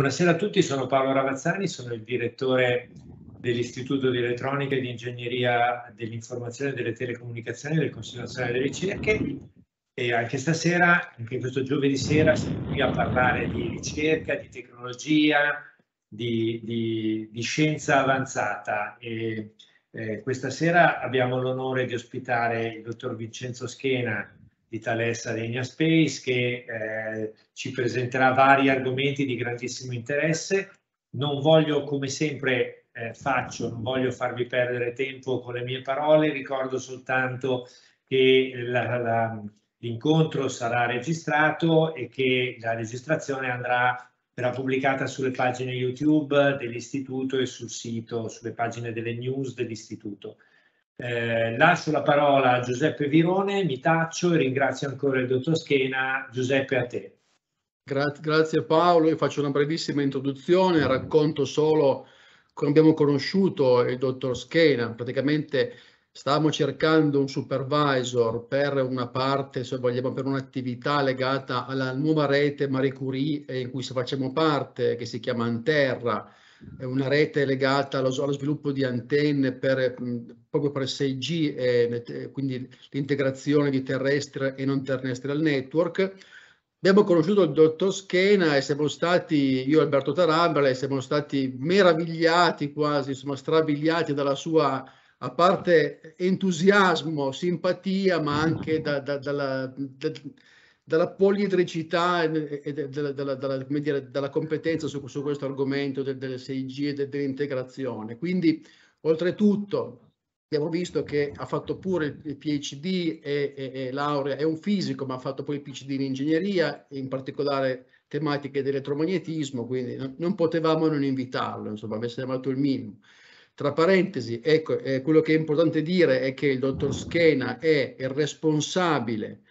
Buonasera a tutti, sono Paolo Ravazzani, sono il direttore dell'Istituto di Elettronica e di Ingegneria dell'Informazione e delle Telecomunicazioni del Consiglio Nazionale delle Ricerche e anche stasera, anche questo giovedì sera, siamo qui a parlare di ricerca, di tecnologia, di, di, di scienza avanzata e eh, questa sera abbiamo l'onore di ospitare il dottor Vincenzo Schena, di Thalessa Regna Space che eh, ci presenterà vari argomenti di grandissimo interesse. Non voglio, come sempre eh, faccio, non voglio farvi perdere tempo con le mie parole, ricordo soltanto che l'incontro sarà registrato e che la registrazione andrà verrà pubblicata sulle pagine YouTube dell'Istituto e sul sito, sulle pagine delle news dell'Istituto. Eh, lascio la parola a Giuseppe Virone, mi taccio e ringrazio ancora il dottor Schena. Giuseppe, a te. Gra grazie Paolo, io faccio una brevissima introduzione, racconto solo come abbiamo conosciuto il dottor Schena. Praticamente stavamo cercando un supervisor per una parte, se vogliamo, per un'attività legata alla nuova rete Marie Curie eh, in cui facciamo parte, che si chiama Anterra una rete legata allo, allo sviluppo di antenne per, proprio per 6G, e, quindi l'integrazione di terrestre e non terrestrial network. Abbiamo conosciuto il dottor Schena e siamo stati, io e Alberto Tarambale, siamo stati meravigliati quasi, insomma strabiliati dalla sua, a parte entusiasmo, simpatia, ma anche da, da, dalla, da, dalla poliedricità e dalla, dalla, dalla, dire, dalla competenza su, su, questo argomento del, delle 6G e de, dell'integrazione. Quindi, oltretutto, abbiamo visto che ha fatto pure il PhD e, e, e, laurea, è un fisico, ma ha fatto poi il PhD in ingegneria, in particolare tematiche di elettromagnetismo, quindi non, non potevamo non invitarlo, insomma, avesse amato il minimo. Tra parentesi, ecco, eh, quello che è importante dire è che il dottor Schena è il responsabile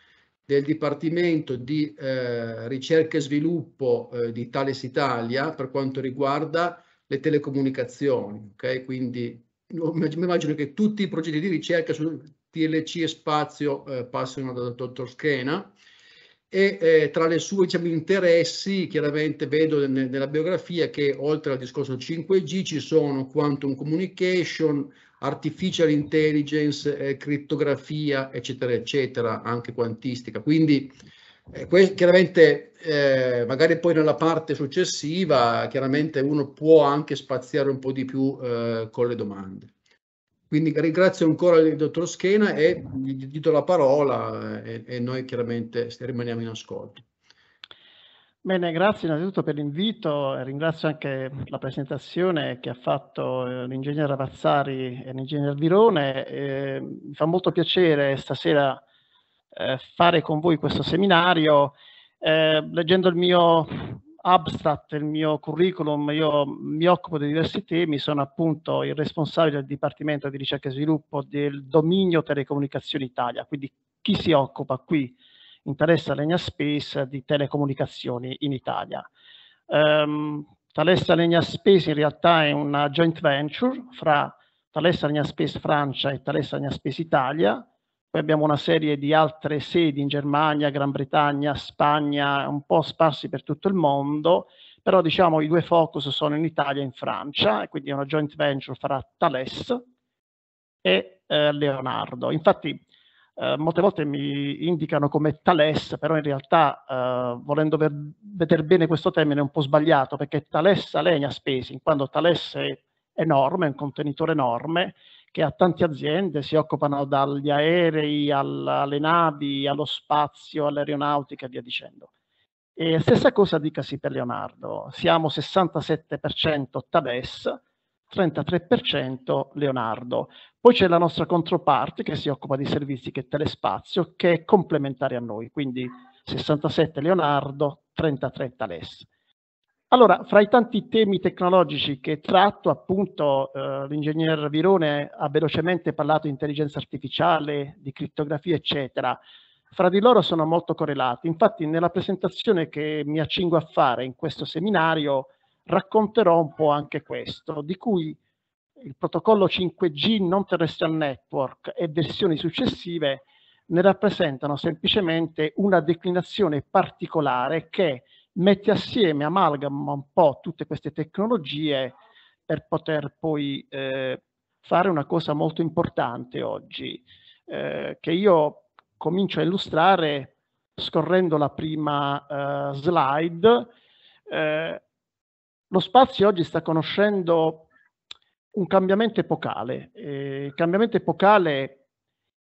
del Dipartimento di eh, Ricerca e Sviluppo eh, di Thales Italia per quanto riguarda le telecomunicazioni. Okay? Quindi mi immagino che tutti i progetti di ricerca su TLC e spazio eh, passino dal dottor Schena e eh, tra i suoi diciamo, interessi chiaramente vedo nella biografia che oltre al discorso 5G ci sono quantum communication, artificial intelligence, eh, criptografia, eccetera, eccetera, anche quantistica. Quindi eh, chiaramente, eh, magari poi nella parte successiva, chiaramente uno può anche spaziare un po' di più eh, con le domande. Quindi ringrazio ancora il dottor Schena e gli do la parola eh, e noi chiaramente rimaniamo in ascolto. Bene, grazie innanzitutto per l'invito, ringrazio anche la presentazione che ha fatto eh, l'ingegnere Ravazzari e l'ingegnere Virone. Eh, mi fa molto piacere stasera eh, fare con voi questo seminario. Eh, leggendo il mio abstract, il mio curriculum, io mi occupo di diversi temi, sono appunto il responsabile del Dipartimento di Ricerca e Sviluppo del Dominio Telecomunicazioni Italia, quindi chi si occupa qui? interessa Legna Space di telecomunicazioni in Italia. Um, ehm, Talessa Legna Space in realtà è una joint venture fra Talessa Legna Space Francia e Talessa Legna Space Italia, poi abbiamo una serie di altre sedi in Germania, Gran Bretagna, Spagna, un po' sparsi per tutto il mondo, però diciamo i due focus sono in Italia e in Francia, quindi è una joint venture fra Thales e eh, Leonardo. Infatti eh, molte volte mi indicano come Thales, però in realtà, eh, volendo ver, vedere bene questo termine, è un po' sbagliato, perché Thales Alenia Spacing, quando Thales è enorme, è un contenitore enorme, che ha tante aziende, si occupano dagli aerei al, alle navi, allo spazio, all'aeronautica e via dicendo. E stessa cosa dicasi per Leonardo, siamo 67% Thales, 33% Leonardo. Poi c'è la nostra controparte che si occupa di servizi che è Telespazio, che è complementare a noi, quindi 67 Leonardo, 33 Thales. Allora, fra i tanti temi tecnologici che tratto, appunto, eh, l'ingegner Virone ha velocemente parlato di intelligenza artificiale, di criptografia, eccetera. Fra di loro sono molto correlati. Infatti, nella presentazione che mi accingo a fare in questo seminario, racconterò un po' anche questo, di cui il protocollo 5G Non Terrestrial Network e versioni successive ne rappresentano semplicemente una declinazione particolare che mette assieme, amalgama un po' tutte queste tecnologie per poter poi eh, fare una cosa molto importante oggi, eh, che io comincio a illustrare scorrendo la prima eh, slide. Eh, lo spazio oggi sta conoscendo un cambiamento epocale. Eh, il cambiamento epocale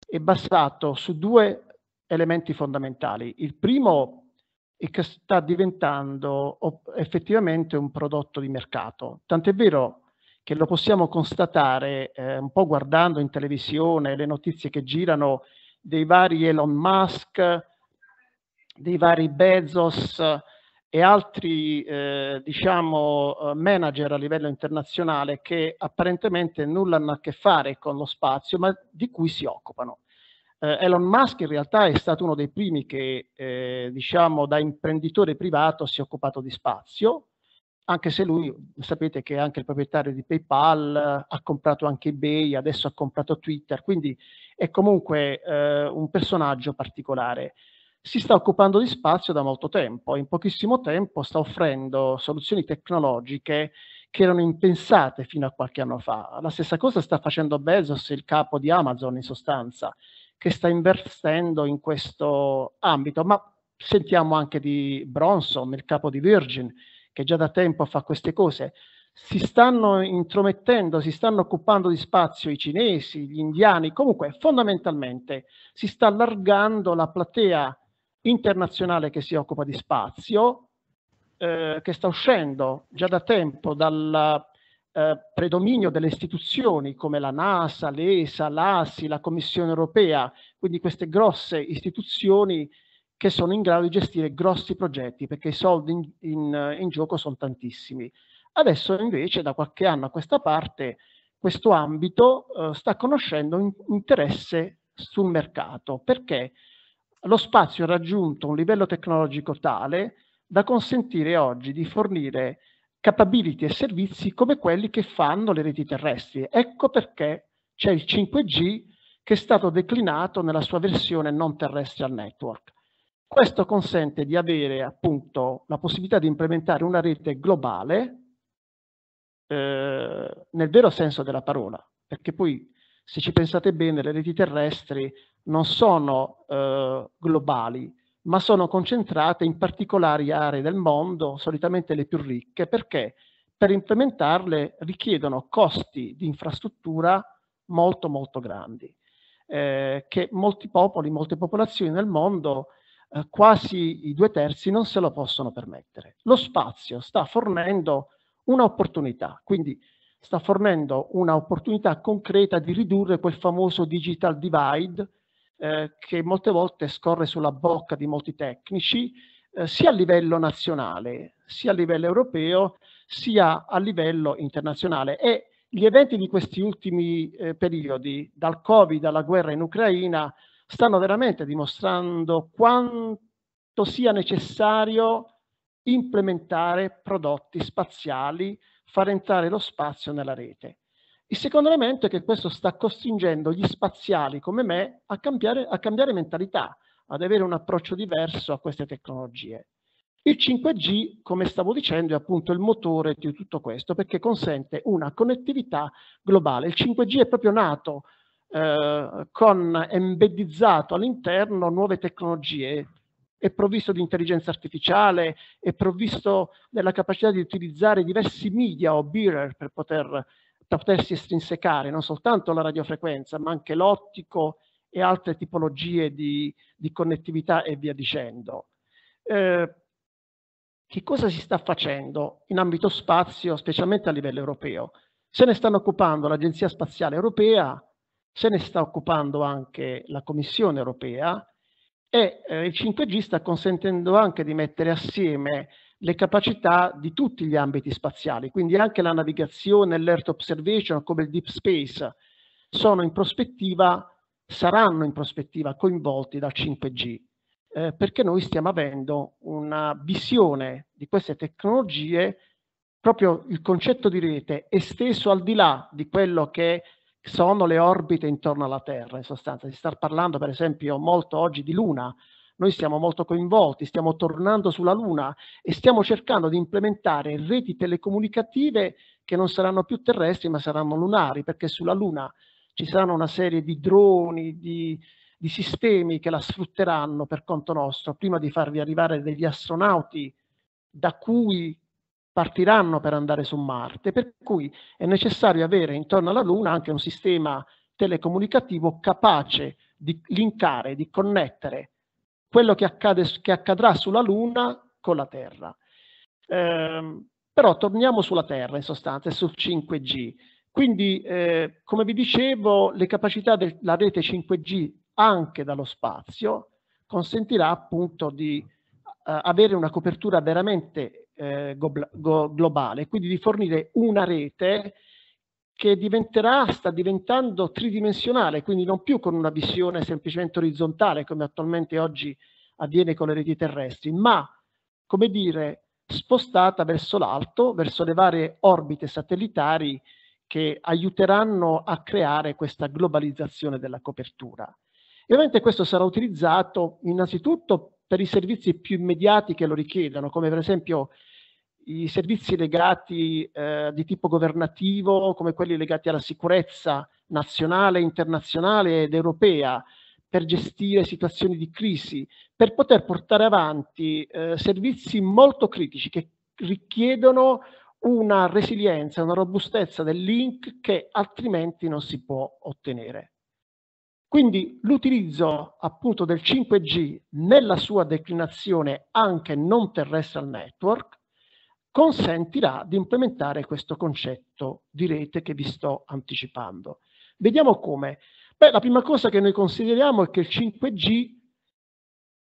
è basato su due elementi fondamentali. Il primo è che sta diventando effettivamente un prodotto di mercato, tant'è vero che lo possiamo constatare eh, un po' guardando in televisione le notizie che girano dei vari Elon Musk, dei vari Bezos, e altri eh, diciamo, eh, manager a livello internazionale che apparentemente nulla hanno a che fare con lo spazio, ma di cui si occupano. Eh, Elon Musk in realtà è stato uno dei primi che, eh, diciamo, da imprenditore privato si è occupato di spazio, anche se lui, sapete che è anche il proprietario di PayPal, ha comprato anche eBay, adesso ha comprato Twitter, quindi è comunque eh, un personaggio particolare si sta occupando di spazio da molto tempo. In pochissimo tempo sta offrendo soluzioni tecnologiche che erano impensate fino a qualche anno fa. La stessa cosa sta facendo Bezos, il capo di Amazon in sostanza, che sta investendo in questo ambito. Ma sentiamo anche di Bronson, il capo di Virgin, che già da tempo fa queste cose. Si stanno intromettendo, si stanno occupando di spazio i cinesi, gli indiani, comunque fondamentalmente si sta allargando la platea internazionale che si occupa di spazio, eh, che sta uscendo già da tempo dal eh, predominio delle istituzioni come la NASA, l'ESA, l'ASI, la Commissione europea, quindi queste grosse istituzioni che sono in grado di gestire grossi progetti perché i soldi in, in, in gioco sono tantissimi. Adesso invece da qualche anno a questa parte questo ambito eh, sta conoscendo in, interesse sul mercato perché lo spazio ha raggiunto un livello tecnologico tale da consentire oggi di fornire capability e servizi come quelli che fanno le reti terrestri. Ecco perché c'è il 5G che è stato declinato nella sua versione non terrestrial network. Questo consente di avere appunto la possibilità di implementare una rete globale eh, nel vero senso della parola, perché poi se ci pensate bene le reti terrestri non sono eh, globali, ma sono concentrate in particolari aree del mondo, solitamente le più ricche, perché per implementarle richiedono costi di infrastruttura molto molto grandi, eh, che molti popoli, molte popolazioni nel mondo, eh, quasi i due terzi, non se lo possono permettere. Lo spazio sta fornendo un'opportunità, quindi sta fornendo un'opportunità concreta di ridurre quel famoso digital divide, eh, che molte volte scorre sulla bocca di molti tecnici, eh, sia a livello nazionale, sia a livello europeo, sia a livello internazionale. E gli eventi di questi ultimi eh, periodi, dal Covid alla guerra in Ucraina, stanno veramente dimostrando quanto sia necessario implementare prodotti spaziali, far entrare lo spazio nella rete. Il secondo elemento è che questo sta costringendo gli spaziali come me a cambiare, a cambiare mentalità, ad avere un approccio diverso a queste tecnologie. Il 5G, come stavo dicendo, è appunto il motore di tutto questo perché consente una connettività globale. Il 5G è proprio nato eh, con embedizzato all'interno nuove tecnologie, è provvisto di intelligenza artificiale, è provvisto della capacità di utilizzare diversi media o bearer per poter potersi estrinsecare non soltanto la radiofrequenza, ma anche l'ottico e altre tipologie di, di connettività e via dicendo. Eh, che cosa si sta facendo in ambito spazio, specialmente a livello europeo? Se ne stanno occupando l'Agenzia Spaziale Europea, se ne sta occupando anche la Commissione Europea e eh, il 5G sta consentendo anche di mettere assieme le capacità di tutti gli ambiti spaziali, quindi anche la navigazione, l'Earth Observation come il Deep Space sono in prospettiva, saranno in prospettiva coinvolti dal 5G, eh, perché noi stiamo avendo una visione di queste tecnologie, proprio il concetto di rete esteso al di là di quello che sono le orbite intorno alla Terra, in sostanza. Si sta parlando per esempio molto oggi di Luna, noi siamo molto coinvolti, stiamo tornando sulla Luna e stiamo cercando di implementare reti telecomunicative che non saranno più terrestri ma saranno lunari, perché sulla Luna ci saranno una serie di droni, di, di sistemi che la sfrutteranno per conto nostro, prima di farvi arrivare degli astronauti da cui partiranno per andare su Marte, per cui è necessario avere intorno alla Luna anche un sistema telecomunicativo capace di linkare, di connettere quello che, accade, che accadrà sulla Luna con la Terra. Eh, però torniamo sulla Terra in sostanza e sul 5G. Quindi, eh, come vi dicevo, le capacità della rete 5G anche dallo spazio consentirà appunto di eh, avere una copertura veramente eh, globale, quindi di fornire una rete che diventerà, sta diventando tridimensionale, quindi non più con una visione semplicemente orizzontale come attualmente oggi avviene con le reti terrestri, ma, come dire, spostata verso l'alto, verso le varie orbite satellitari che aiuteranno a creare questa globalizzazione della copertura. E ovviamente questo sarà utilizzato innanzitutto per i servizi più immediati che lo richiedono, come per esempio i servizi legati eh, di tipo governativo, come quelli legati alla sicurezza nazionale, internazionale ed europea, per gestire situazioni di crisi, per poter portare avanti eh, servizi molto critici che richiedono una resilienza, una robustezza del link che altrimenti non si può ottenere. Quindi l'utilizzo appunto del 5G nella sua declinazione anche non terrestrial network consentirà di implementare questo concetto di rete che vi sto anticipando. Vediamo come. Beh, la prima cosa che noi consideriamo è che il 5G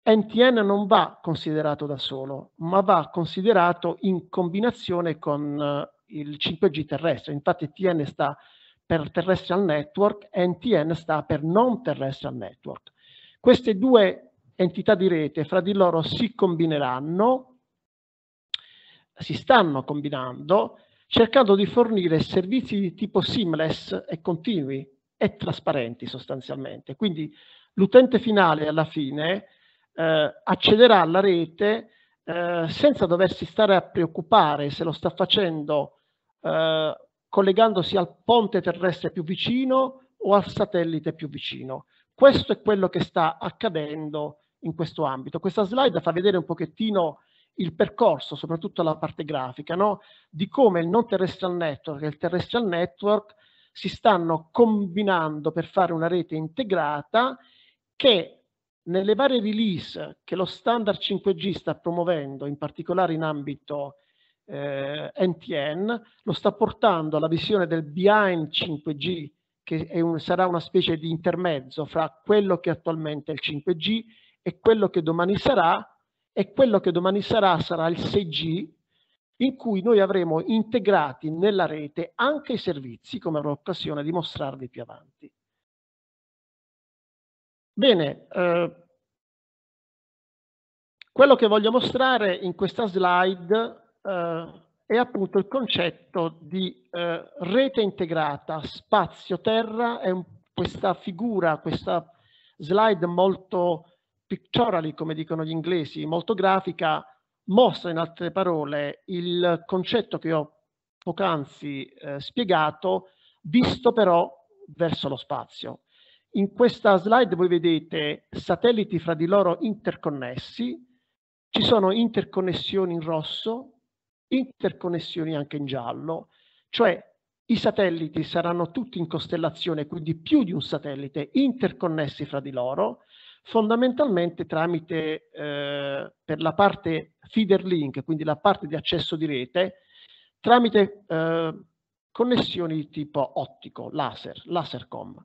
NTN non va considerato da solo, ma va considerato in combinazione con eh, il 5G terrestre. Infatti TN sta per terrestrial network, NTN sta per non terrestrial network. Queste due entità di rete fra di loro si combineranno si stanno combinando cercando di fornire servizi di tipo seamless e continui e trasparenti sostanzialmente. Quindi l'utente finale alla fine eh, accederà alla rete eh, senza doversi stare a preoccupare se lo sta facendo eh, collegandosi al ponte terrestre più vicino o al satellite più vicino. Questo è quello che sta accadendo in questo ambito. Questa slide fa vedere un pochettino il percorso, soprattutto la parte grafica, no? di come il non terrestrial network e il terrestrial network si stanno combinando per fare una rete integrata che nelle varie release che lo standard 5G sta promuovendo, in particolare in ambito eh, NTN, lo sta portando alla visione del behind 5G, che un, sarà una specie di intermezzo fra quello che attualmente è il 5G e quello che domani sarà, e quello che domani sarà sarà il 6G in cui noi avremo integrati nella rete anche i servizi, come avrò occasione di mostrarvi più avanti. Bene, eh, quello che voglio mostrare in questa slide eh, è appunto il concetto di eh, rete integrata, spazio-terra, è un, questa figura, questa slide molto pictorially, come dicono gli inglesi, molto grafica, mostra in altre parole il concetto che ho poc'anzi eh, spiegato, visto però verso lo spazio. In questa slide voi vedete satelliti fra di loro interconnessi, ci sono interconnessioni in rosso, interconnessioni anche in giallo, cioè i satelliti saranno tutti in costellazione, quindi più di un satellite, interconnessi fra di loro, fondamentalmente tramite eh, per la parte feeder link, quindi la parte di accesso di rete, tramite eh, connessioni di tipo ottico, laser, lasercom.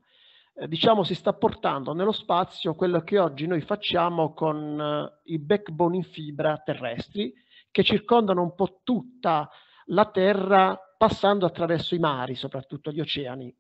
Eh, diciamo si sta portando nello spazio quello che oggi noi facciamo con eh, i backbone in fibra terrestri che circondano un po' tutta la Terra passando attraverso i mari, soprattutto gli oceani.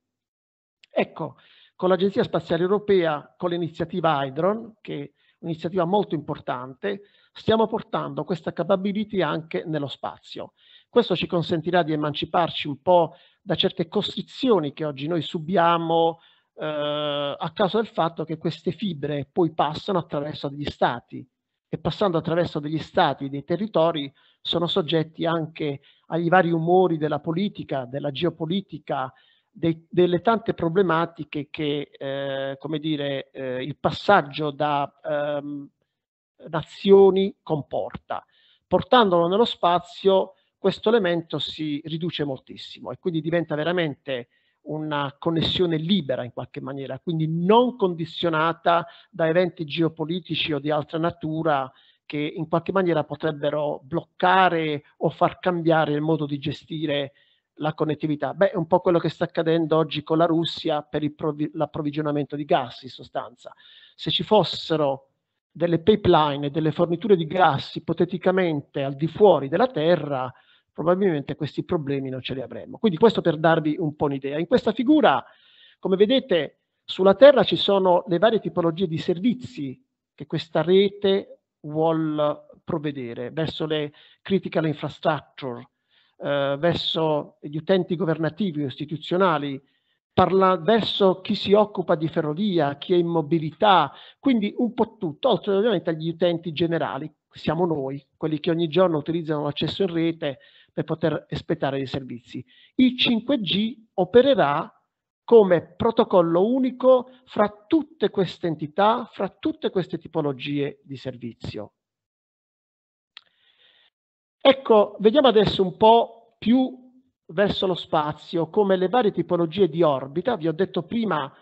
Ecco, con l'Agenzia Spaziale Europea, con l'iniziativa Hydron, che è un'iniziativa molto importante, stiamo portando questa capability anche nello spazio. Questo ci consentirà di emanciparci un po' da certe costrizioni che oggi noi subiamo eh, a causa del fatto che queste fibre poi passano attraverso degli stati e passando attraverso degli stati, dei territori, sono soggetti anche agli vari umori della politica, della geopolitica, dei, delle tante problematiche che, eh, come dire, eh, il passaggio da ehm, nazioni comporta. Portandolo nello spazio, questo elemento si riduce moltissimo e quindi diventa veramente una connessione libera in qualche maniera, quindi non condizionata da eventi geopolitici o di altra natura che in qualche maniera potrebbero bloccare o far cambiare il modo di gestire la connettività? Beh, è un po' quello che sta accadendo oggi con la Russia per prov- l'approvvigionamento di gas, in sostanza. Se ci fossero delle pipeline, delle forniture di gas ipoteticamente al di fuori della Terra, probabilmente questi problemi non ce li avremmo. Quindi questo per darvi un po' un'idea. In questa figura, come vedete, sulla Terra ci sono le varie tipologie di servizi che questa rete vuole provvedere verso le critical infrastructure, eh, verso gli utenti governativi o istituzionali, parla, verso chi si occupa di ferrovia, chi è in mobilità, quindi un po' tutto, oltre ovviamente agli utenti generali, siamo noi, quelli che ogni giorno utilizzano l'accesso in rete per poter espletare i servizi. Il 5G opererà come protocollo unico fra tutte queste entità, fra tutte queste tipologie di servizio. Ecco, vediamo adesso un po' più verso lo spazio come le varie tipologie di orbita. Vi ho detto prima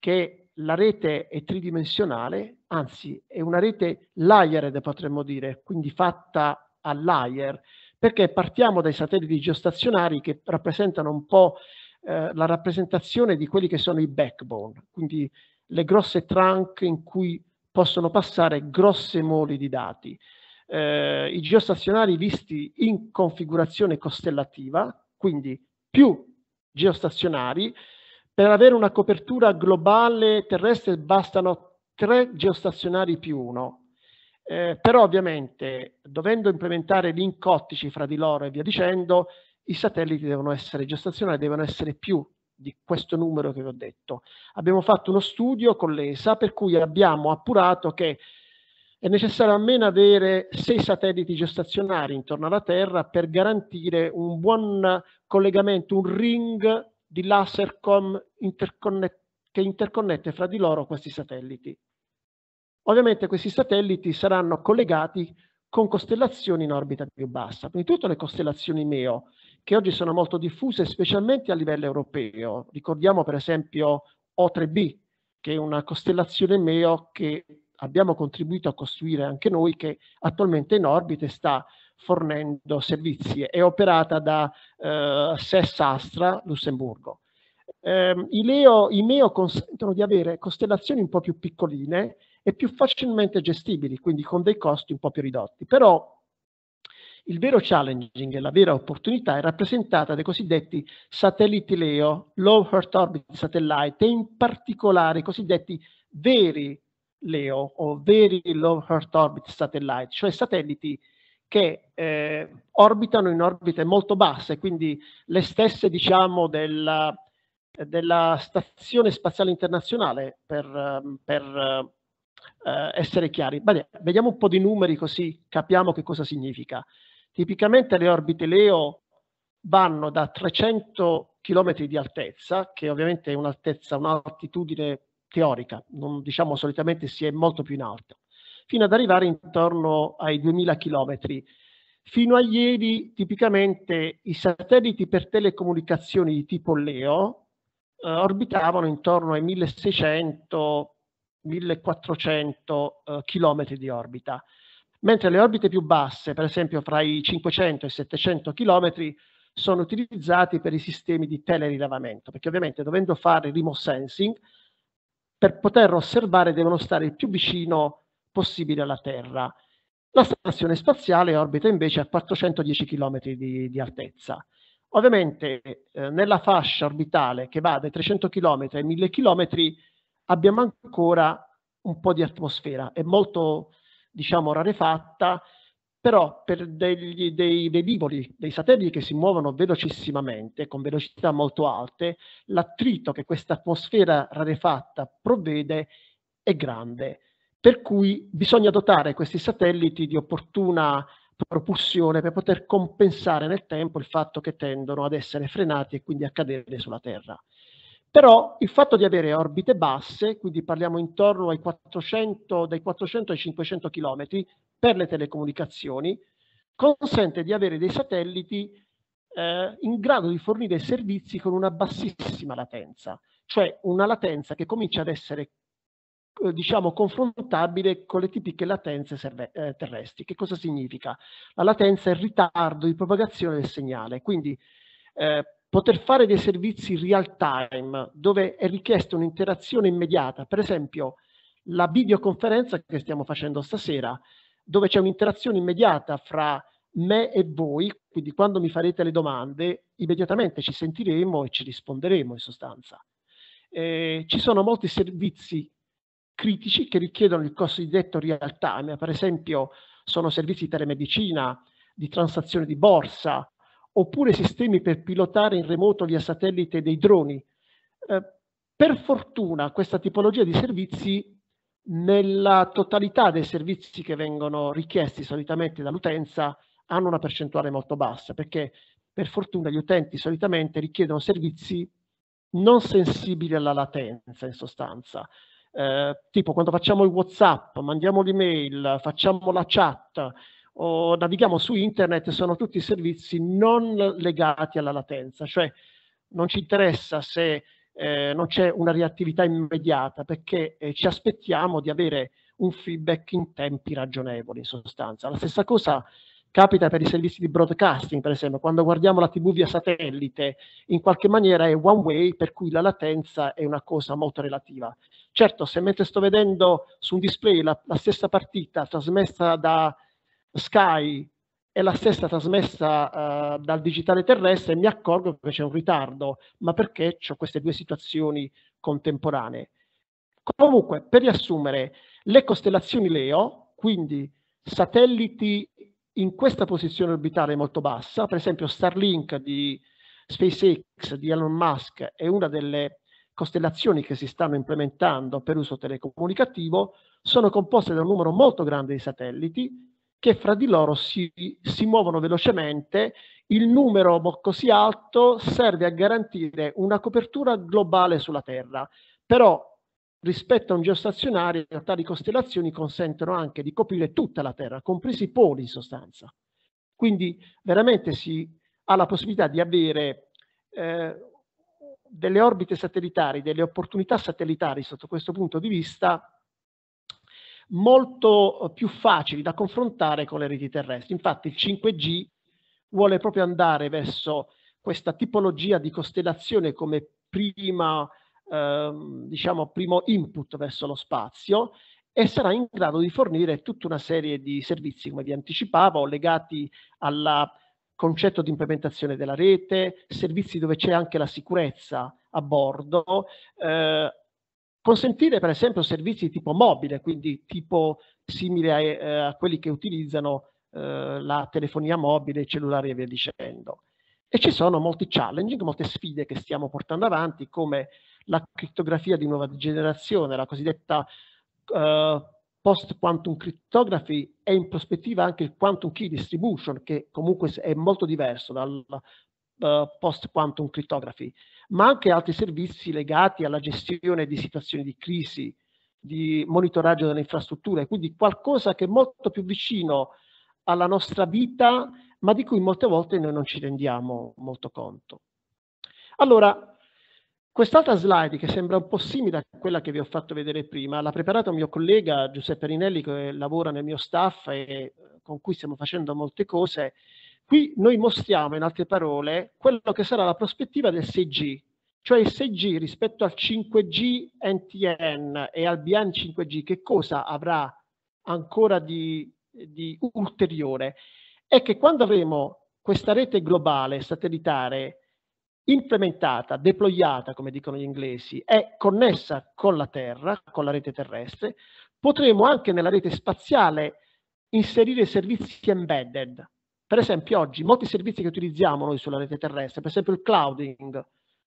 che la rete è tridimensionale, anzi è una rete layered potremmo dire, quindi fatta a layer, perché partiamo dai satelliti geostazionari che rappresentano un po' eh, la rappresentazione di quelli che sono i backbone, quindi le grosse trunk in cui possono passare grosse moli di dati eh, i geostazionari visti in configurazione costellativa, quindi più geostazionari, per avere una copertura globale terrestre bastano tre geostazionari più uno. Eh, però ovviamente, dovendo implementare link ottici fra di loro e via dicendo, i satelliti devono essere geostazionari, devono essere più di questo numero che vi ho detto. Abbiamo fatto uno studio con l'ESA per cui abbiamo appurato che è necessario almeno avere sei satelliti geostazionari intorno alla Terra per garantire un buon collegamento, un ring di lasercom interconne- che interconnette fra di loro questi satelliti. Ovviamente questi satelliti saranno collegati con costellazioni in orbita più bassa. Prima di tutto le costellazioni MEO, che oggi sono molto diffuse, specialmente a livello europeo. Ricordiamo per esempio O3b, che è una costellazione MEO che abbiamo contribuito a costruire anche noi, che attualmente in orbite sta fornendo servizi. È operata da eh, SES Astra Lussemburgo. Eh, I, Leo, I MEO consentono di avere costellazioni un po' più piccoline e più facilmente gestibili, quindi con dei costi un po' più ridotti. Però il vero challenging e la vera opportunità è rappresentata dai cosiddetti satelliti LEO, Low Earth Orbit Satellite, e in particolare i cosiddetti veri LEO o Very Low Earth Orbit Satellite, cioè satelliti che eh, orbitano in orbite molto basse, quindi le stesse diciamo della, della Stazione Spaziale Internazionale, per, ehm, per eh, essere chiari. Bene, vediamo un po' di numeri così capiamo che cosa significa. Tipicamente le orbite LEO vanno da 300 km di altezza, che ovviamente è un'altezza, un'altitudine teorica, non, diciamo solitamente si è molto più in alto, fino ad arrivare intorno ai 2000 km. Fino a ieri tipicamente i satelliti per telecomunicazioni di tipo LEO eh, orbitavano intorno ai 1600 1400 eh, km di orbita, mentre le orbite più basse, per esempio fra i 500 e i 700 km, sono utilizzati per i sistemi di telerilevamento, perché ovviamente dovendo fare remote sensing per poter osservare devono stare il più vicino possibile alla Terra. La stazione spaziale orbita invece a 410 km di, di altezza. Ovviamente eh, nella fascia orbitale che va dai 300 km ai 1000 km abbiamo ancora un po' di atmosfera, è molto diciamo rarefatta però per degli, dei velivoli, dei satelliti che si muovono velocissimamente, con velocità molto alte, l'attrito che questa atmosfera rarefatta provvede è grande, per cui bisogna dotare questi satelliti di opportuna propulsione per poter compensare nel tempo il fatto che tendono ad essere frenati e quindi a cadere sulla Terra. Però il fatto di avere orbite basse, quindi parliamo intorno ai 400, dai 400 ai 500 km, per le telecomunicazioni consente di avere dei satelliti eh, in grado di fornire servizi con una bassissima latenza, cioè una latenza che comincia ad essere eh, diciamo confrontabile con le tipiche latenze eh, terrestri. Che cosa significa? La latenza è il ritardo di propagazione del segnale, quindi eh, poter fare dei servizi real time dove è richiesta un'interazione immediata, per esempio la videoconferenza che stiamo facendo stasera dove c'è un'interazione immediata fra me e voi, quindi quando mi farete le domande, immediatamente ci sentiremo e ci risponderemo in sostanza. Eh, ci sono molti servizi critici che richiedono il cosiddetto real time, per esempio sono servizi di telemedicina, di transazione di borsa, oppure sistemi per pilotare in remoto via satellite dei droni. Eh, per fortuna questa tipologia di servizi nella totalità dei servizi che vengono richiesti solitamente dall'utenza hanno una percentuale molto bassa perché per fortuna gli utenti solitamente richiedono servizi non sensibili alla latenza in sostanza. Eh, tipo quando facciamo il WhatsApp, mandiamo l'email, facciamo la chat o navighiamo su internet, sono tutti servizi non legati alla latenza, cioè non ci interessa se eh, non c'è una reattività immediata perché eh, ci aspettiamo di avere un feedback in tempi ragionevoli in sostanza. La stessa cosa capita per i servizi di broadcasting, per esempio, quando guardiamo la TV via satellite, in qualche maniera è one way, per cui la latenza è una cosa molto relativa. Certo, se mentre sto vedendo su un display la, la stessa partita trasmessa da Sky è la stessa trasmessa uh, dal digitale terrestre, e mi accorgo che c'è un ritardo, ma perché ho queste due situazioni contemporanee? Comunque, per riassumere, le costellazioni Leo, quindi satelliti in questa posizione orbitale molto bassa, per esempio Starlink di SpaceX, di Elon Musk, è una delle costellazioni che si stanno implementando per uso telecomunicativo, sono composte da un numero molto grande di satelliti, che fra di loro si, si muovono velocemente, il numero così alto serve a garantire una copertura globale sulla Terra, però rispetto a un geostazionario tali costellazioni consentono anche di coprire tutta la Terra, compresi i poli in sostanza. Quindi veramente si ha la possibilità di avere eh, delle orbite satellitari, delle opportunità satellitari sotto questo punto di vista molto eh, più facili da confrontare con le reti terrestri. Infatti il 5G vuole proprio andare verso questa tipologia di costellazione come prima, ehm, diciamo, primo input verso lo spazio e sarà in grado di fornire tutta una serie di servizi, come vi anticipavo, legati al concetto di implementazione della rete, servizi dove c'è anche la sicurezza a bordo, eh, Consentire per esempio servizi di tipo mobile, quindi tipo simili a, eh, a quelli che utilizzano eh, la telefonia mobile, i cellulari e via dicendo. E ci sono molti challenging, molte sfide che stiamo portando avanti, come la criptografia di nuova generazione, la cosiddetta eh, post-quantum cryptography e in prospettiva anche il quantum key distribution, che comunque è molto diverso dal uh, post-quantum cryptography ma anche altri servizi legati alla gestione di situazioni di crisi, di monitoraggio delle infrastrutture, quindi qualcosa che è molto più vicino alla nostra vita, ma di cui molte volte noi non ci rendiamo molto conto. Allora, quest'altra slide che sembra un po' simile a quella che vi ho fatto vedere prima, l'ha preparato mio collega Giuseppe Rinelli che lavora nel mio staff e eh, con cui stiamo facendo molte cose Qui noi mostriamo, in altre parole, quello che sarà la prospettiva del 6G, cioè il 6G rispetto al 5G NTN e al BN 5G, che cosa avrà ancora di, di ulteriore? È che quando avremo questa rete globale satellitare implementata, deployata, come dicono gli inglesi, è connessa con la Terra, con la rete terrestre, potremo anche nella rete spaziale inserire servizi embedded, per esempio oggi molti servizi che utilizziamo noi sulla rete terrestre, per esempio il clouding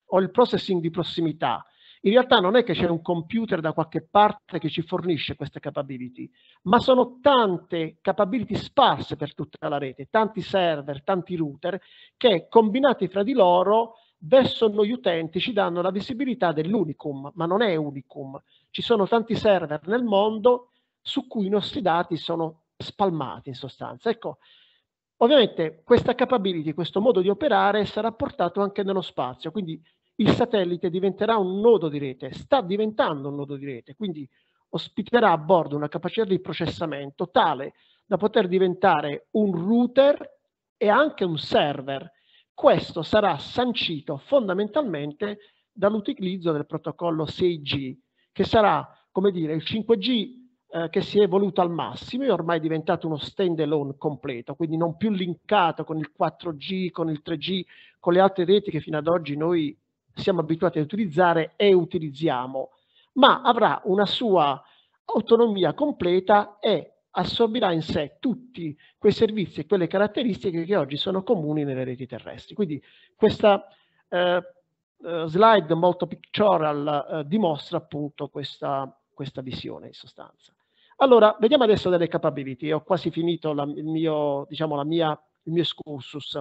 o il processing di prossimità, in realtà non è che c'è un computer da qualche parte che ci fornisce queste capability, ma sono tante capability sparse per tutta la rete, tanti server, tanti router che combinati fra di loro verso noi utenti ci danno la visibilità dell'unicum, ma non è unicum. Ci sono tanti server nel mondo su cui i nostri dati sono spalmati in sostanza. Ecco, Ovviamente questa capability, questo modo di operare sarà portato anche nello spazio, quindi il satellite diventerà un nodo di rete, sta diventando un nodo di rete, quindi ospiterà a bordo una capacità di processamento tale da poter diventare un router e anche un server. Questo sarà sancito fondamentalmente dall'utilizzo del protocollo 6G, che sarà, come dire, il 5G eh, che si è evoluto al massimo e ormai è diventato uno stand-alone completo, quindi non più linkato con il 4G, con il 3G, con le altre reti che fino ad oggi noi siamo abituati ad utilizzare e utilizziamo, ma avrà una sua autonomia completa e assorbirà in sé tutti quei servizi e quelle caratteristiche che oggi sono comuni nelle reti terrestri. Quindi questa eh, eh slide molto pictorial eh, dimostra appunto questa, questa visione in sostanza. Allora, vediamo adesso delle capability. Ho quasi finito la, il, mio, diciamo, la mia, il mio excursus.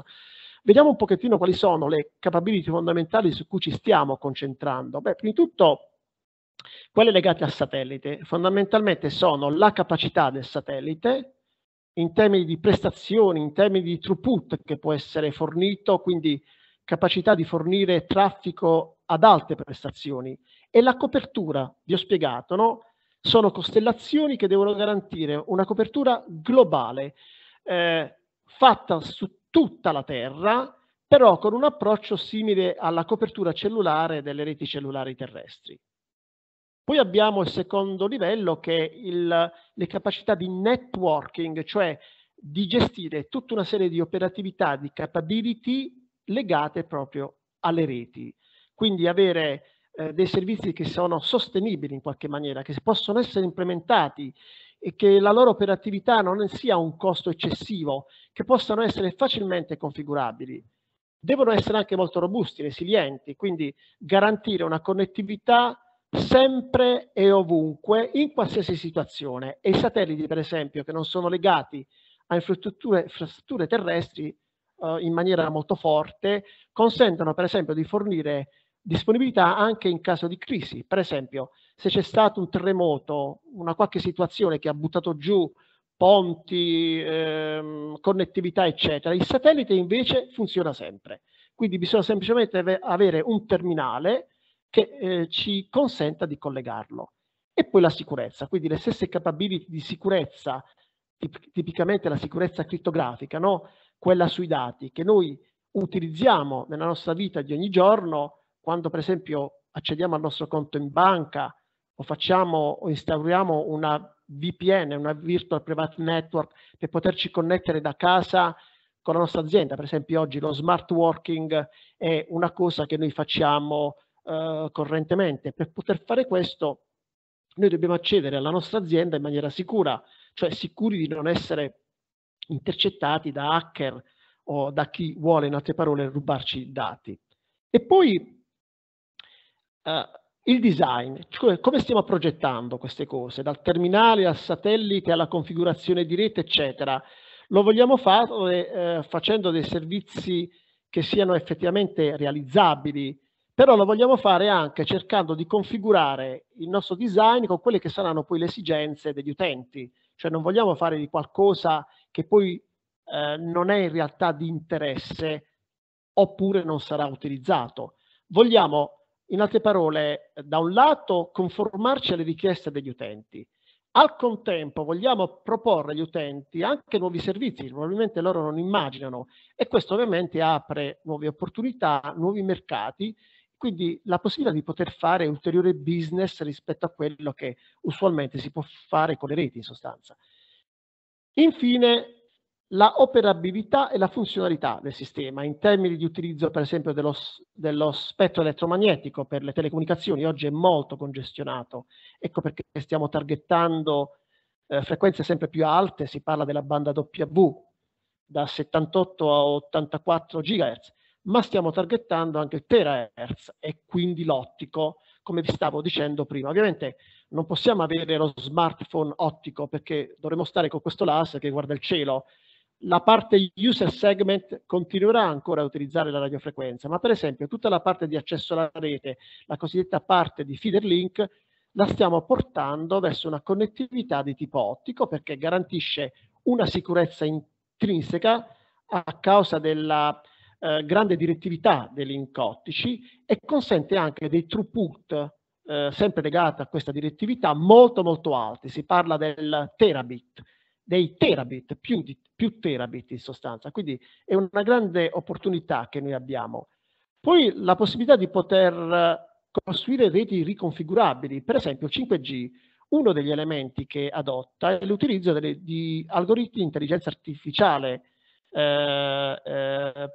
Vediamo un pochettino quali sono le capability fondamentali su cui ci stiamo concentrando. Beh, prima di tutto quelle legate al satellite. Fondamentalmente sono la capacità del satellite in termini di prestazioni, in termini di throughput che può essere fornito, quindi capacità di fornire traffico ad alte prestazioni e la copertura, vi ho spiegato, no? sono costellazioni che devono garantire una copertura globale eh, fatta su tutta la Terra, però con un approccio simile alla copertura cellulare delle reti cellulari terrestri. Poi abbiamo il secondo livello che è il, le capacità di networking, cioè di gestire tutta una serie di operatività, di capability legate proprio alle reti. Quindi avere eh, dei servizi che sono sostenibili in qualche maniera, che possono essere implementati e che la loro operatività non sia un costo eccessivo, che possano essere facilmente configurabili. Devono essere anche molto robusti, resilienti, quindi garantire una connettività sempre e ovunque, in qualsiasi situazione. E i satelliti, per esempio, che non sono legati a infrastrutture, infrastrutture terrestri eh, in maniera molto forte, consentono, per esempio, di fornire disponibilità anche in caso di crisi. Per esempio, se c'è stato un terremoto, una qualche situazione che ha buttato giù ponti, ehm, connettività, eccetera, il satellite invece funziona sempre. Quindi bisogna semplicemente avere un terminale che eh, ci consenta di collegarlo. E poi la sicurezza, quindi le stesse capability di sicurezza, tip tipicamente la sicurezza crittografica, no? quella sui dati, che noi utilizziamo nella nostra vita di ogni giorno quando per esempio accediamo al nostro conto in banca o facciamo o instauriamo una VPN, una Virtual Private Network, per poterci connettere da casa con la nostra azienda. Per esempio oggi lo smart working è una cosa che noi facciamo eh, correntemente. Per poter fare questo noi dobbiamo accedere alla nostra azienda in maniera sicura, cioè sicuri di non essere intercettati da hacker o da chi vuole, in altre parole, rubarci i dati. E poi eh, il design, cioè come stiamo progettando queste cose, dal terminale al satellite alla configurazione di rete, eccetera. Lo vogliamo fare eh, facendo dei servizi che siano effettivamente realizzabili, però lo vogliamo fare anche cercando di configurare il nostro design con quelle che saranno poi le esigenze degli utenti, cioè non vogliamo fare di qualcosa che poi eh, non è in realtà di interesse oppure non sarà utilizzato. Vogliamo in altre parole, da un lato conformarci alle richieste degli utenti, al contempo vogliamo proporre agli utenti anche nuovi servizi che probabilmente loro non immaginano e questo ovviamente apre nuove opportunità, nuovi mercati, quindi la possibilità di poter fare ulteriore business rispetto a quello che usualmente si può fare con le reti in sostanza. Infine, la operabilità e la funzionalità del sistema in termini di utilizzo per esempio dello, dello, spettro elettromagnetico per le telecomunicazioni oggi è molto congestionato ecco perché stiamo targettando eh, frequenze sempre più alte si parla della banda W da 78 a 84 GHz ma stiamo targettando anche il terahertz e quindi l'ottico come vi stavo dicendo prima ovviamente non possiamo avere lo smartphone ottico perché dovremmo stare con questo laser che guarda il cielo la parte user segment continuerà ancora a utilizzare la radiofrequenza, ma per esempio tutta la parte di accesso alla rete, la cosiddetta parte di feeder link, la stiamo portando verso una connettività di tipo ottico perché garantisce una sicurezza intrinseca a causa della eh, grande direttività dei link ottici e consente anche dei throughput eh, sempre legati a questa direttività molto molto alti, si parla del terabit, dei terabit, più, di, più terabit in sostanza. Quindi è una grande opportunità che noi abbiamo. Poi la possibilità di poter eh, costruire reti riconfigurabili, per esempio 5G, uno degli elementi che adotta è l'utilizzo delle, di algoritmi di intelligenza artificiale eh, eh,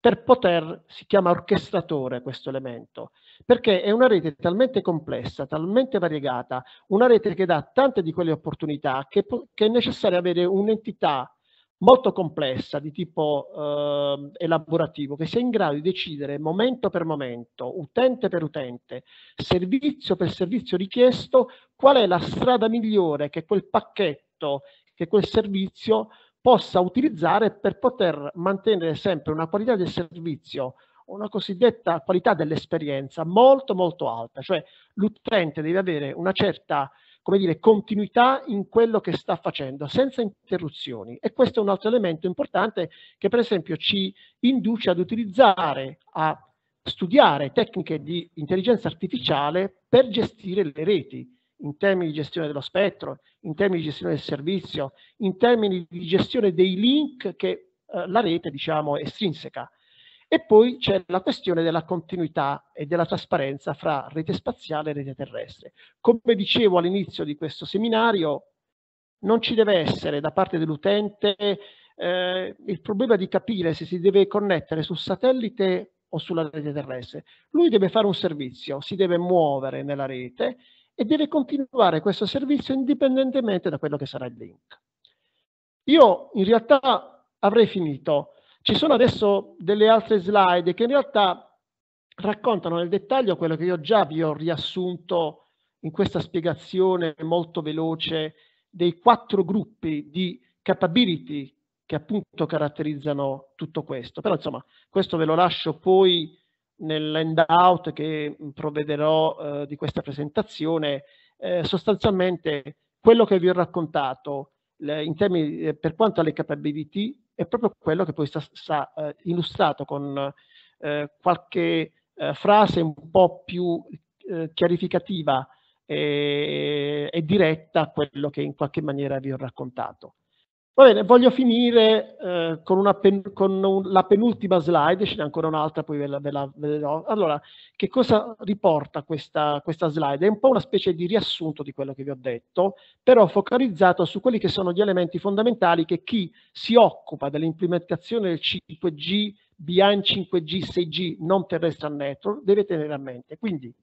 per poter, si chiama orchestratore questo elemento, perché è una rete talmente complessa, talmente variegata, una rete che dà tante di quelle opportunità che, che è necessario avere un'entità molto complessa di tipo eh, elaborativo che sia in grado di decidere momento per momento, utente per utente, servizio per servizio richiesto, qual è la strada migliore che quel pacchetto, che quel servizio possa utilizzare per poter mantenere sempre una qualità del servizio, una cosiddetta qualità dell'esperienza molto molto alta, cioè l'utente deve avere una certa come dire, continuità in quello che sta facendo, senza interruzioni. E questo è un altro elemento importante che per esempio ci induce ad utilizzare, a studiare tecniche di intelligenza artificiale per gestire le reti in termini di gestione dello spettro, in termini di gestione del servizio, in termini di gestione dei link che eh, la rete diciamo estrinseca. E poi c'è la questione della continuità e della trasparenza fra rete spaziale e rete terrestre. Come dicevo all'inizio di questo seminario, non ci deve essere da parte dell'utente eh, il problema di capire se si deve connettere sul satellite o sulla rete terrestre. Lui deve fare un servizio, si deve muovere nella rete e deve continuare questo servizio indipendentemente da quello che sarà il link. Io in realtà avrei finito. Ci sono adesso delle altre slide che in realtà raccontano nel dettaglio quello che io già vi ho riassunto in questa spiegazione molto veloce dei quattro gruppi di capability che appunto caratterizzano tutto questo. Però insomma, questo ve lo lascio poi nel handout che provvederò eh, di questa presentazione, eh, sostanzialmente quello che vi ho raccontato le, in termini eh, per quanto alle capability è proprio quello che poi sta, sta eh, illustrato con eh, qualche eh, frase un po' più chiarificativa e, e diretta a quello che in qualche maniera vi ho raccontato. Va bene, voglio finire eh, con, pen, con un, la penultima slide, ce n'è ancora un'altra, poi ve la, ve, la, ve Allora, che cosa riporta questa, questa slide? È un po' una specie di riassunto di quello che vi ho detto, però focalizzato su quelli che sono gli elementi fondamentali che chi si occupa dell'implementazione del 5G, behind 5G, 6G, non terrestrial network, deve tenere a mente. Quindi,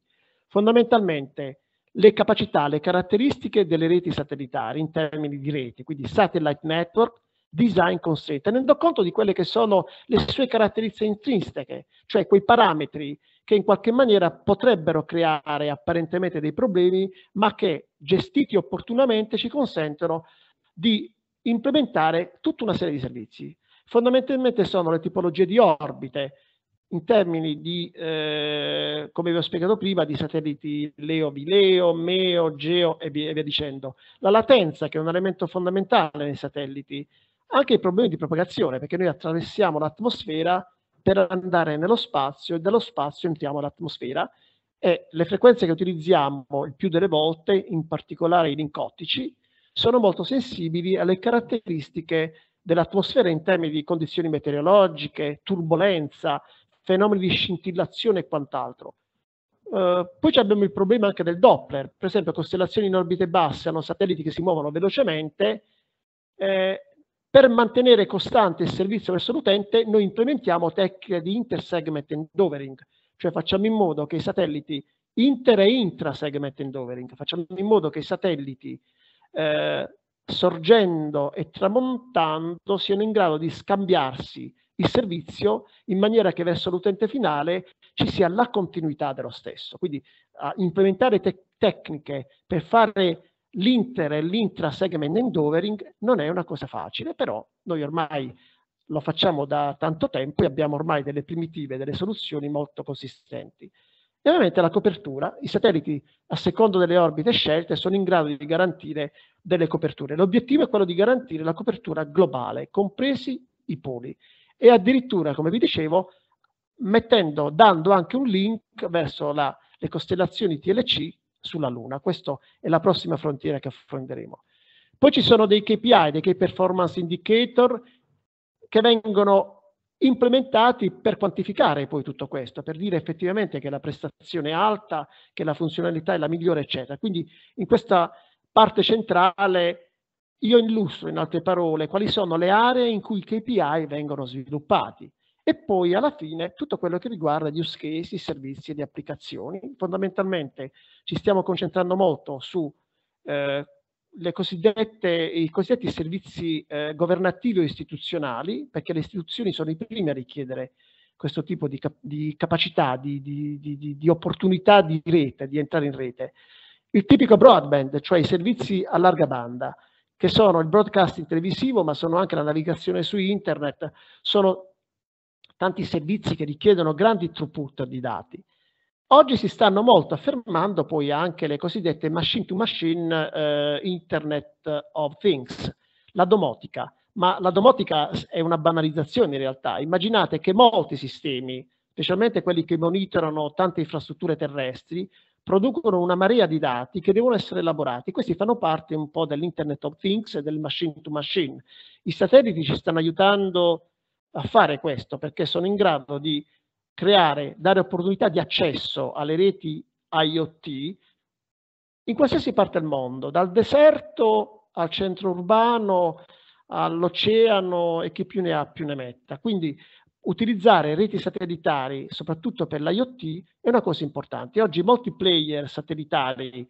fondamentalmente, le capacità, le caratteristiche delle reti satellitari in termini di rete, quindi satellite network, design consent, tenendo conto di quelle che sono le sue caratteristiche intrinseche, cioè quei parametri che in qualche maniera potrebbero creare apparentemente dei problemi, ma che gestiti opportunamente ci consentono di implementare tutta una serie di servizi. Fondamentalmente sono le tipologie di orbite, in termini di, eh, come vi ho spiegato prima, di satelliti Leo, bileo Meo, Geo e via, e via dicendo. La latenza, che è un elemento fondamentale nei satelliti, anche i problemi di propagazione, perché noi attraversiamo l'atmosfera per andare nello spazio e dallo spazio entriamo all'atmosfera e le frequenze che utilizziamo il più delle volte, in particolare i lincottici, sono molto sensibili alle caratteristiche dell'atmosfera in termini di condizioni meteorologiche, turbolenza, fenomeni di scintillazione e quant'altro. Uh, poi abbiamo il problema anche del Doppler, per esempio costellazioni in orbite basse hanno satelliti che si muovono velocemente, eh, per mantenere costante il servizio verso l'utente noi implementiamo tecniche di inter-segment endovering, cioè facciamo in modo che i satelliti inter e intra-segment endovering, facciamo in modo che i satelliti eh, sorgendo e tramontando siano in grado di scambiarsi il servizio in maniera che verso l'utente finale ci sia la continuità dello stesso. Quindi implementare te- tecniche per fare l'inter e l'intra segment endovering non è una cosa facile, però noi ormai lo facciamo da tanto tempo e abbiamo ormai delle primitive, delle soluzioni molto consistenti. E ovviamente la copertura, i satelliti a secondo delle orbite scelte sono in grado di garantire delle coperture. L'obiettivo è quello di garantire la copertura globale, compresi i poli e addirittura, come vi dicevo, mettendo, dando anche un link verso la, le costellazioni TLC sulla Luna. Questa è la prossima frontiera che affronteremo. Poi ci sono dei KPI, dei Key Performance Indicator, che vengono implementati per quantificare poi tutto questo, per dire effettivamente che la prestazione è alta, che la funzionalità è la migliore, eccetera. Quindi in questa parte centrale io illustro in altre parole quali sono le aree in cui i KPI vengono sviluppati e poi alla fine tutto quello che riguarda gli use case, i servizi e le applicazioni. Fondamentalmente ci stiamo concentrando molto su eh, i cosiddetti servizi eh, governativi o istituzionali, perché le istituzioni sono i primi a richiedere questo tipo di, cap di capacità, di, di, di, opportunità di rete, di entrare in rete. Il tipico broadband, cioè i servizi a larga banda, che sono il broadcasting televisivo, ma sono anche la navigazione su internet, sono tanti servizi che richiedono grandi throughput di dati. Oggi si stanno molto affermando poi anche le cosiddette machine to machine eh, Internet of Things, la domotica, ma la domotica è una banalizzazione in realtà. Immaginate che molti sistemi, specialmente quelli che monitorano tante infrastrutture terrestri, producono una marea di dati che devono essere elaborati. Questi fanno parte un po' dell'Internet of Things e del machine to machine. I satelliti ci stanno aiutando a fare questo perché sono in grado di creare, dare opportunità di accesso alle reti IoT in qualsiasi parte del mondo, dal deserto al centro urbano all'oceano e chi più ne ha più ne metta. Quindi utilizzare reti satellitari, soprattutto per l'IoT, è una cosa importante. Oggi molti player satellitari,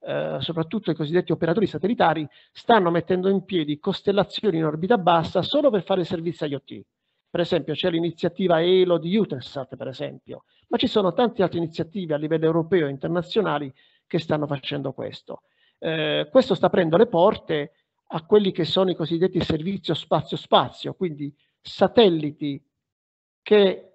eh, soprattutto i cosiddetti operatori satellitari, stanno mettendo in piedi costellazioni in orbita bassa solo per fare servizi IoT. Per esempio c'è l'iniziativa ELO di Utelsat, per esempio, ma ci sono tante altre iniziative a livello europeo e internazionali che stanno facendo questo. Eh, questo sta aprendo le porte a quelli che sono i cosiddetti servizio spazio-spazio, quindi satelliti che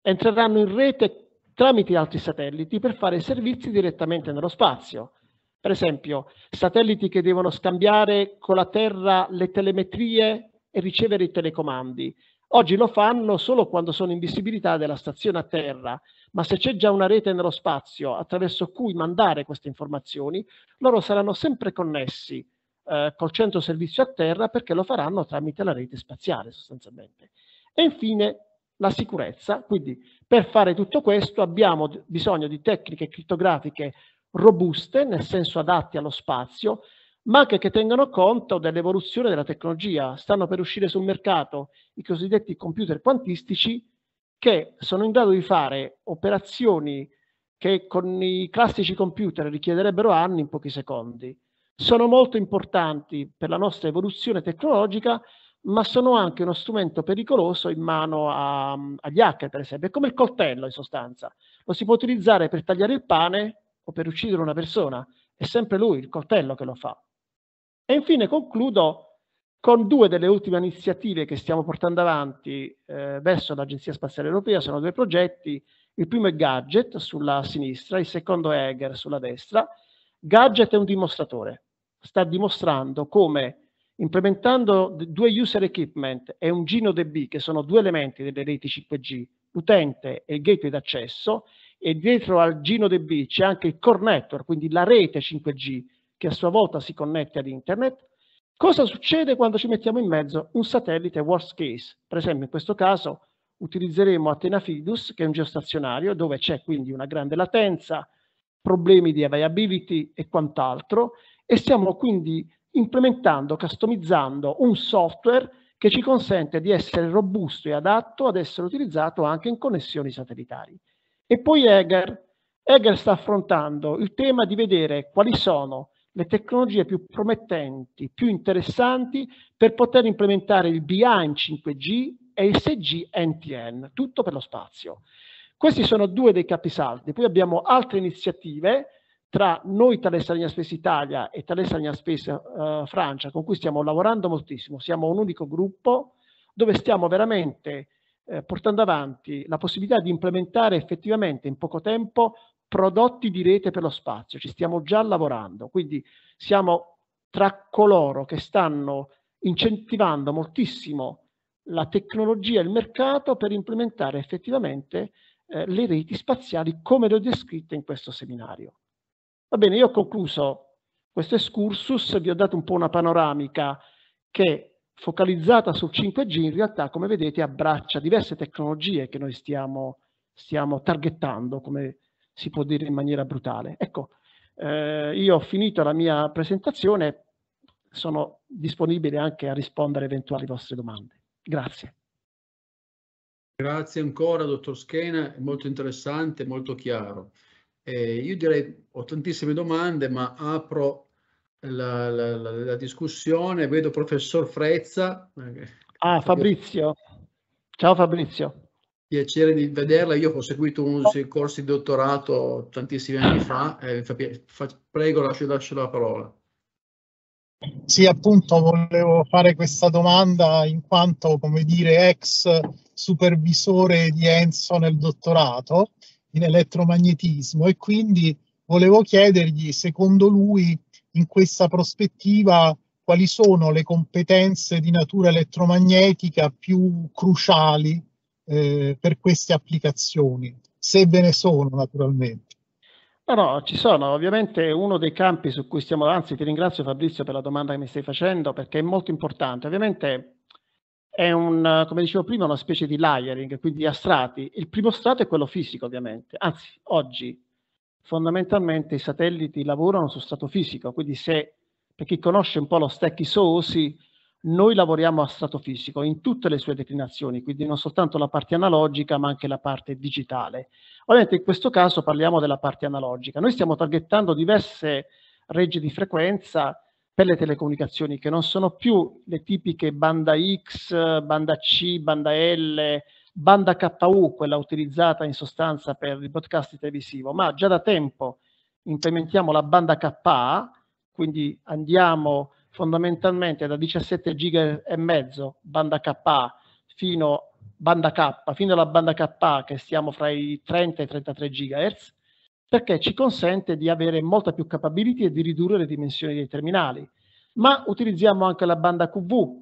entreranno in rete tramite altri satelliti per fare servizi direttamente nello spazio. Per esempio, satelliti che devono scambiare con la Terra le telemetrie e ricevere i telecomandi. Oggi lo fanno solo quando sono in visibilità della stazione a terra, ma se c'è già una rete nello spazio attraverso cui mandare queste informazioni, loro saranno sempre connessi eh, col centro servizio a terra perché lo faranno tramite la rete spaziale sostanzialmente. E infine la sicurezza. Quindi per fare tutto questo abbiamo bisogno di tecniche crittografiche robuste, nel senso adatti allo spazio, ma anche che tengano conto dell'evoluzione della tecnologia. Stanno per uscire sul mercato i cosiddetti computer quantistici che sono in grado di fare operazioni che con i classici computer richiederebbero anni in pochi secondi. Sono molto importanti per la nostra evoluzione tecnologica ma sono anche uno strumento pericoloso in mano a, mm, agli hacker, per esempio. È come il coltello, in sostanza. Lo si può utilizzare per tagliare il pane o per uccidere una persona. È sempre lui, il coltello, che lo fa. E infine concludo con due delle ultime iniziative che stiamo portando avanti eh, verso l'Agenzia Spaziale Europea. Sono due progetti. Il primo è Gadget sulla sinistra, il secondo è Eger, sulla destra. Gadget è un dimostratore. Sta dimostrando come implementando due user equipment e un Gino che sono due elementi delle reti 5G, utente e gateway d'accesso, e dietro al Gino c'è anche il core network, quindi la rete 5G, che a sua volta si connette ad internet, cosa succede quando ci mettiamo in mezzo un satellite worst case? Per esempio in questo caso utilizzeremo Atena Fidus, che è un geostazionario, dove c'è quindi una grande latenza, problemi di availability e quant'altro, e stiamo quindi implementando, customizzando un software che ci consente di essere robusto e adatto ad essere utilizzato anche in connessioni satellitari. E poi Eger. Eger sta affrontando il tema di vedere quali sono le tecnologie più promettenti, più interessanti per poter implementare il BA in 5G e il 6G NTN, tutto per lo spazio. Questi sono due dei capisaldi, poi abbiamo altre iniziative tra noi Thales Alenia Space Italia e Thales Alenia Space uh, eh, Francia, con cui stiamo lavorando moltissimo, siamo un unico gruppo dove stiamo veramente eh, portando avanti la possibilità di implementare effettivamente in poco tempo prodotti di rete per lo spazio, ci stiamo già lavorando, quindi siamo tra coloro che stanno incentivando moltissimo la tecnologia e il mercato per implementare effettivamente eh, le reti spaziali come le ho descritte in questo seminario. Va bene, io ho concluso questo excursus, vi ho dato un po' una panoramica che focalizzata sul 5G in realtà, come vedete, abbraccia diverse tecnologie che noi stiamo, stiamo targettando, come si può dire in maniera brutale. Ecco, eh, io ho finito la mia presentazione, sono disponibile anche a rispondere a eventuali vostre domande. Grazie. Grazie ancora, dottor Schena, molto interessante, molto chiaro. Eh, io direi, ho tantissime domande, ma apro la, la, la, la discussione, vedo professor Frezza. Ah, eh, Fabrizio. Ciao Fabrizio. Piacere di vederla, io ho seguito un corso di dottorato tantissimi anni fa, eh, prego lascio, lascio la parola. Sì, appunto, volevo fare questa domanda in quanto, come dire, ex supervisore di Enzo nel dottorato in elettromagnetismo e quindi volevo chiedergli, secondo lui, in questa prospettiva, quali sono le competenze di natura elettromagnetica più cruciali eh, per queste applicazioni, se ve ne sono naturalmente. No, no, ci sono. Ovviamente uno dei campi su cui stiamo, anzi ti ringrazio Fabrizio per la domanda che mi stai facendo perché è molto importante. Ovviamente è un, come dicevo prima, una specie di layering, quindi a strati. Il primo strato è quello fisico, ovviamente. Anzi, oggi fondamentalmente i satelliti lavorano su strato fisico, quindi se, per chi conosce un po' lo stack ISO-OSI, noi lavoriamo a strato fisico in tutte le sue declinazioni, quindi non soltanto la parte analogica, ma anche la parte digitale. Ovviamente in questo caso parliamo della parte analogica. Noi stiamo targettando diverse regge di frequenza per le telecomunicazioni, che non sono più le tipiche banda X, banda C, banda L, banda KU, quella utilizzata in sostanza per il broadcast televisivo, ma già da tempo implementiamo la banda KA, quindi andiamo fondamentalmente da 17 giga e mezzo banda KA fino banda K, fino alla banda K che stiamo fra i 30 e i 33 GHz perché ci consente di avere molta più capability e di ridurre le dimensioni dei terminali. Ma utilizziamo anche la banda QV,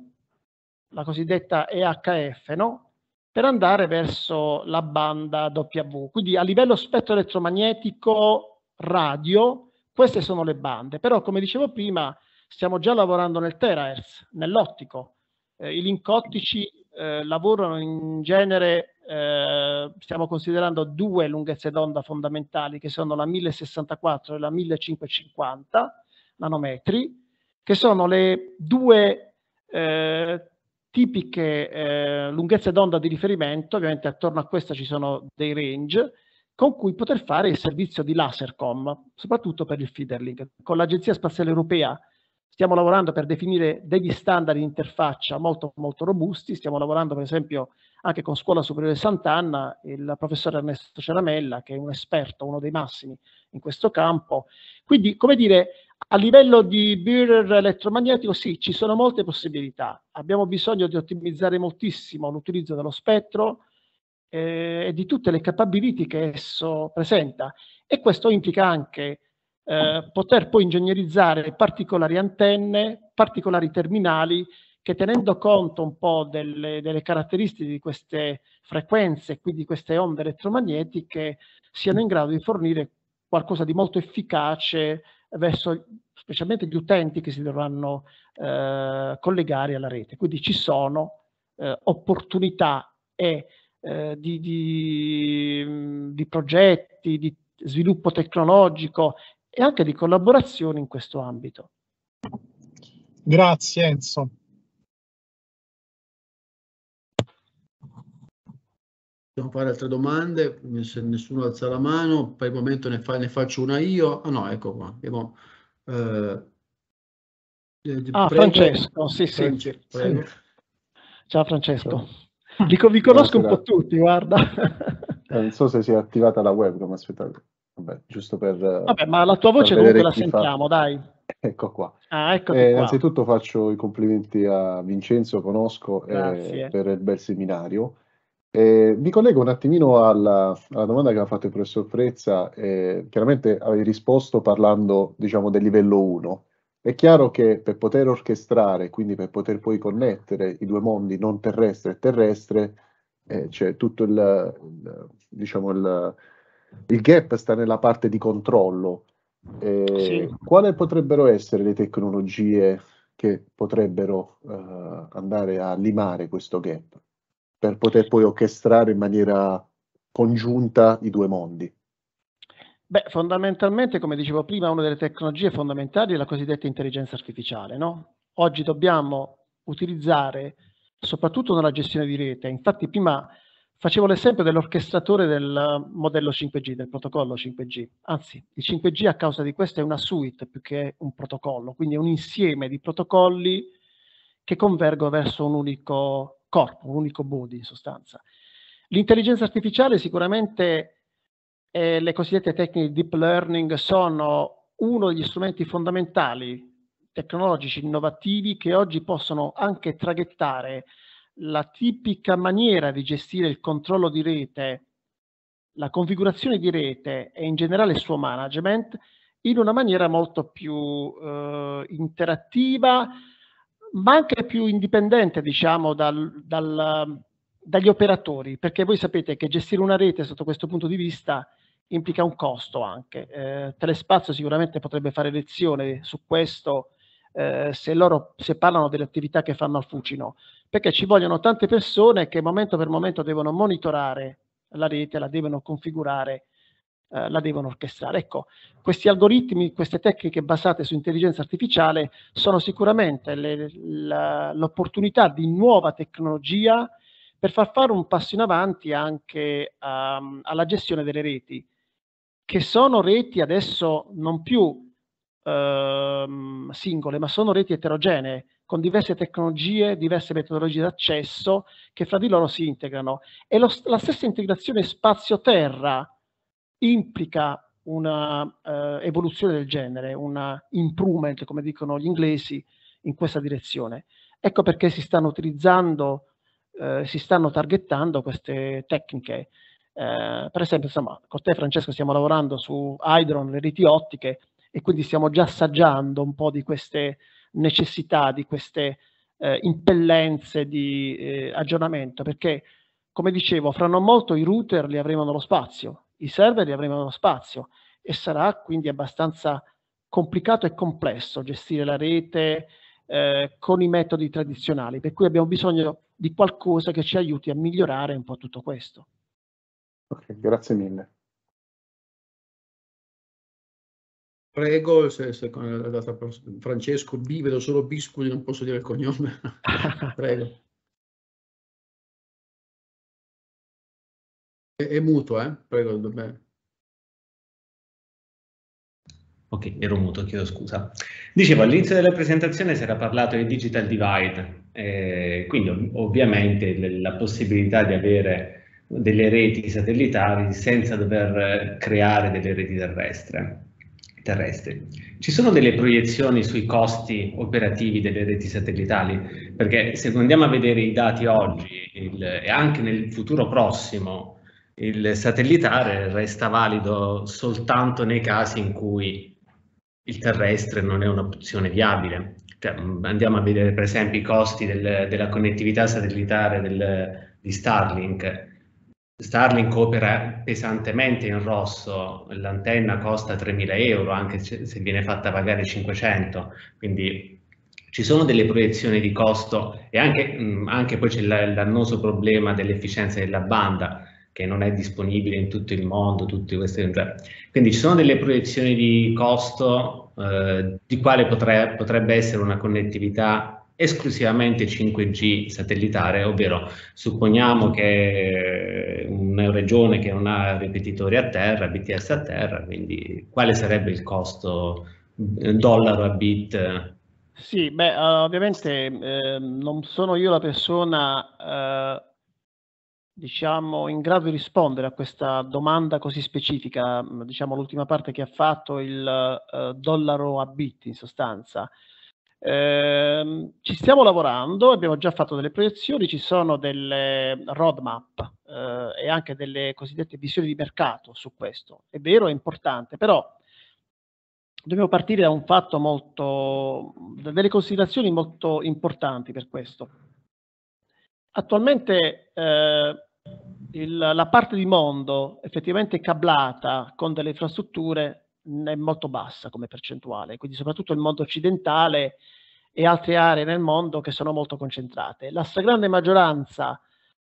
la cosiddetta EHF, no? per andare verso la banda W. Quindi a livello spettro elettromagnetico radio, queste sono le bande, però come dicevo prima stiamo già lavorando nel terahertz, nell'ottico. Eh, I lincottici eh, lavorano in genere eh, stiamo considerando due lunghezze d'onda fondamentali che sono la 1064 e la 1550 nanometri, che sono le due eh, tipiche eh, lunghezze d'onda di riferimento, ovviamente attorno a questa ci sono dei range, con cui poter fare il servizio di Lasercom, soprattutto per il Feederlink. Con l'Agenzia Spaziale Europea stiamo lavorando per definire degli standard di interfaccia molto, molto robusti, stiamo lavorando per esempio anche con Scuola Superiore Sant'Anna, il professor Ernesto Ceramella, che è un esperto, uno dei massimi in questo campo. Quindi, come dire, a livello di bearer elettromagnetico, sì, ci sono molte possibilità. Abbiamo bisogno di ottimizzare moltissimo l'utilizzo dello spettro eh, e di tutte le capability che esso presenta. E questo implica anche eh, poter poi ingegnerizzare particolari antenne, particolari terminali che tenendo conto un po' delle, delle caratteristiche di queste frequenze, quindi queste onde elettromagnetiche, siano in grado di fornire qualcosa di molto efficace verso specialmente gli utenti che si dovranno eh, collegare alla rete. Quindi ci sono eh, opportunità e, eh, di, di, mm, di progetti, di sviluppo tecnologico e anche di collaborazione in questo ambito. Grazie Enzo. Dobbiamo fare altre domande, se nessuno alza la mano, per il momento ne, fa, ne faccio una io. Ah no, ecco qua. Abbiamo, eh, eh ah, prego. Francesco, sì, sì. Francesco, Ciao Francesco. Dico, vi conosco Buonasera. un po' tutti, guarda. Eh, non so se si è attivata la webcam, aspettate. Vabbè, giusto per... Vabbè, ma la tua voce comunque la sentiamo, fa. dai. Ecco qua. Ah, eh, qua. Innanzitutto faccio i complimenti a Vincenzo Conosco eh, per il bel seminario eh, vi collego un attimino alla, alla domanda che ha fatto il professor Frezza, eh, chiaramente avevi risposto parlando diciamo, del livello 1. È chiaro che per poter orchestrare, quindi per poter poi connettere i due mondi non terrestre e terrestre, eh, c'è tutto il, il, diciamo il, il, gap sta nella parte di controllo. Eh, sì. Quali potrebbero essere le tecnologie che potrebbero eh, andare a limare questo gap? per poter poi orchestrare in maniera congiunta i due mondi? Beh, fondamentalmente, come dicevo prima, una delle tecnologie fondamentali è la cosiddetta intelligenza artificiale. No? Oggi dobbiamo utilizzare, soprattutto nella gestione di rete, infatti prima facevo l'esempio dell'orchestratore del modello 5G, del protocollo 5G. Anzi, il 5G a causa di questo è una suite più che un protocollo, quindi è un insieme di protocolli che convergono verso un unico corpo, un unico body in sostanza. L'intelligenza artificiale sicuramente e eh, le cosiddette tecniche di deep learning sono uno degli strumenti fondamentali tecnologici innovativi che oggi possono anche traghettare la tipica maniera di gestire il controllo di rete, la configurazione di rete e in generale il suo management in una maniera molto più eh, interattiva, ma anche più indipendente diciamo, dal, dal, dagli operatori, perché voi sapete che gestire una rete sotto questo punto di vista implica un costo anche. Eh, Telespazio sicuramente potrebbe fare lezione su questo eh, se, loro, se parlano delle attività che fanno al Fucino, perché ci vogliono tante persone che momento per momento devono monitorare la rete, la devono configurare eh, la devono orchestrare. Ecco, questi algoritmi, queste tecniche basate su intelligenza artificiale sono sicuramente l'opportunità di nuova tecnologia per far fare un passo in avanti anche um, alla gestione delle reti, che sono reti adesso non più ehm, singole, ma sono reti eterogenee, con diverse tecnologie, diverse metodologie d'accesso che fra di loro si integrano. E lo, la stessa integrazione spazio-terra implica un'evoluzione eh, evoluzione del genere, una improvement, come dicono gli inglesi, in questa direzione. Ecco perché si stanno utilizzando, eh, si stanno targettando queste tecniche. Eh, per esempio, insomma, con te Francesco stiamo lavorando su Hydron, le reti ottiche, e quindi stiamo già assaggiando un po' di queste necessità, di queste eh, impellenze di eh, aggiornamento, perché come dicevo, fra non molto i router li avremo nello spazio, i server li avremo spazio e sarà quindi abbastanza complicato e complesso gestire la rete eh, con i metodi tradizionali, per cui abbiamo bisogno di qualcosa che ci aiuti a migliorare un po' tutto questo. Ok, grazie mille. Prego, se, se, Francesco B, vedo solo B, scusi, non posso dire il cognome. Prego. È muto, eh? Prego, bene. Ok, ero muto, chiedo scusa. Dicevo, all'inizio della presentazione si era parlato di digital divide, eh, quindi ovviamente la possibilità di avere delle reti satellitari senza dover creare delle reti terrestre, terrestri. Ci sono delle proiezioni sui costi operativi delle reti satellitari? Perché se andiamo a vedere i dati oggi il, e anche nel futuro prossimo, il satellitare resta valido soltanto nei casi in cui il terrestre non è un'opzione viabile. Cioè, mm, andiamo a vedere per esempio i costi del, della connettività satellitare del, di Starlink. Starlink opera pesantemente in rosso, l'antenna costa 3.000 euro anche se viene fatta pagare 500, quindi ci sono delle proiezioni di costo e anche, mm, anche poi c'è l'annoso problema dell'efficienza della banda che non è disponibile in tutto il mondo, tutte queste... Cioè, quindi ci sono delle proiezioni di costo eh, di quale potre, potrebbe essere una connettività esclusivamente 5G satellitare, ovvero supponiamo che una regione che non ha ripetitori a terra, BTS a terra, quindi quale sarebbe il costo eh, dollaro a bit sì, beh, eh, ovviamente eh, non sono io la persona eh, diciamo, in grado di rispondere a questa domanda così specifica, mm, diciamo l'ultima parte che ha fatto il eh, dollaro a bit in sostanza. Eh, ci stiamo lavorando, abbiamo già fatto delle proiezioni, ci sono delle roadmap eh, e anche delle cosiddette visioni di mercato su questo. È vero, è importante, però dobbiamo partire da un fatto molto, da delle considerazioni molto importanti per questo. Attualmente eh, il, la parte di mondo effettivamente cablata con delle infrastrutture è molto bassa come percentuale, quindi soprattutto il mondo occidentale e altre aree nel mondo che sono molto concentrate. La stragrande maggioranza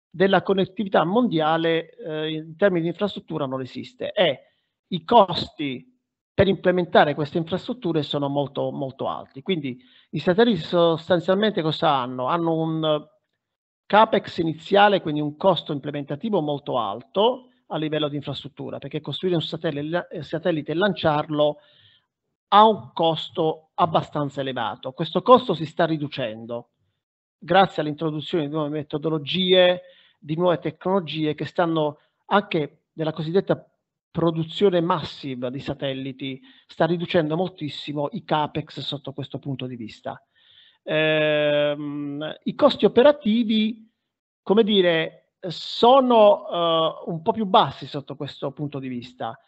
della connettività mondiale eh, in termini di infrastruttura non esiste e i costi per implementare queste infrastrutture sono molto, molto alti. Quindi i satelliti sostanzialmente cosa hanno? Hanno un CAPEX iniziale, quindi un costo implementativo molto alto a livello di infrastruttura, perché costruire un satellite, eh, satellite e lanciarlo ha un costo abbastanza elevato. Questo costo si sta riducendo grazie all'introduzione di nuove metodologie, di nuove tecnologie che stanno anche nella cosiddetta produzione massiva di satelliti, sta riducendo moltissimo i capex sotto questo punto di vista ehm, i costi operativi, come dire, sono eh, un po' più bassi sotto questo punto di vista.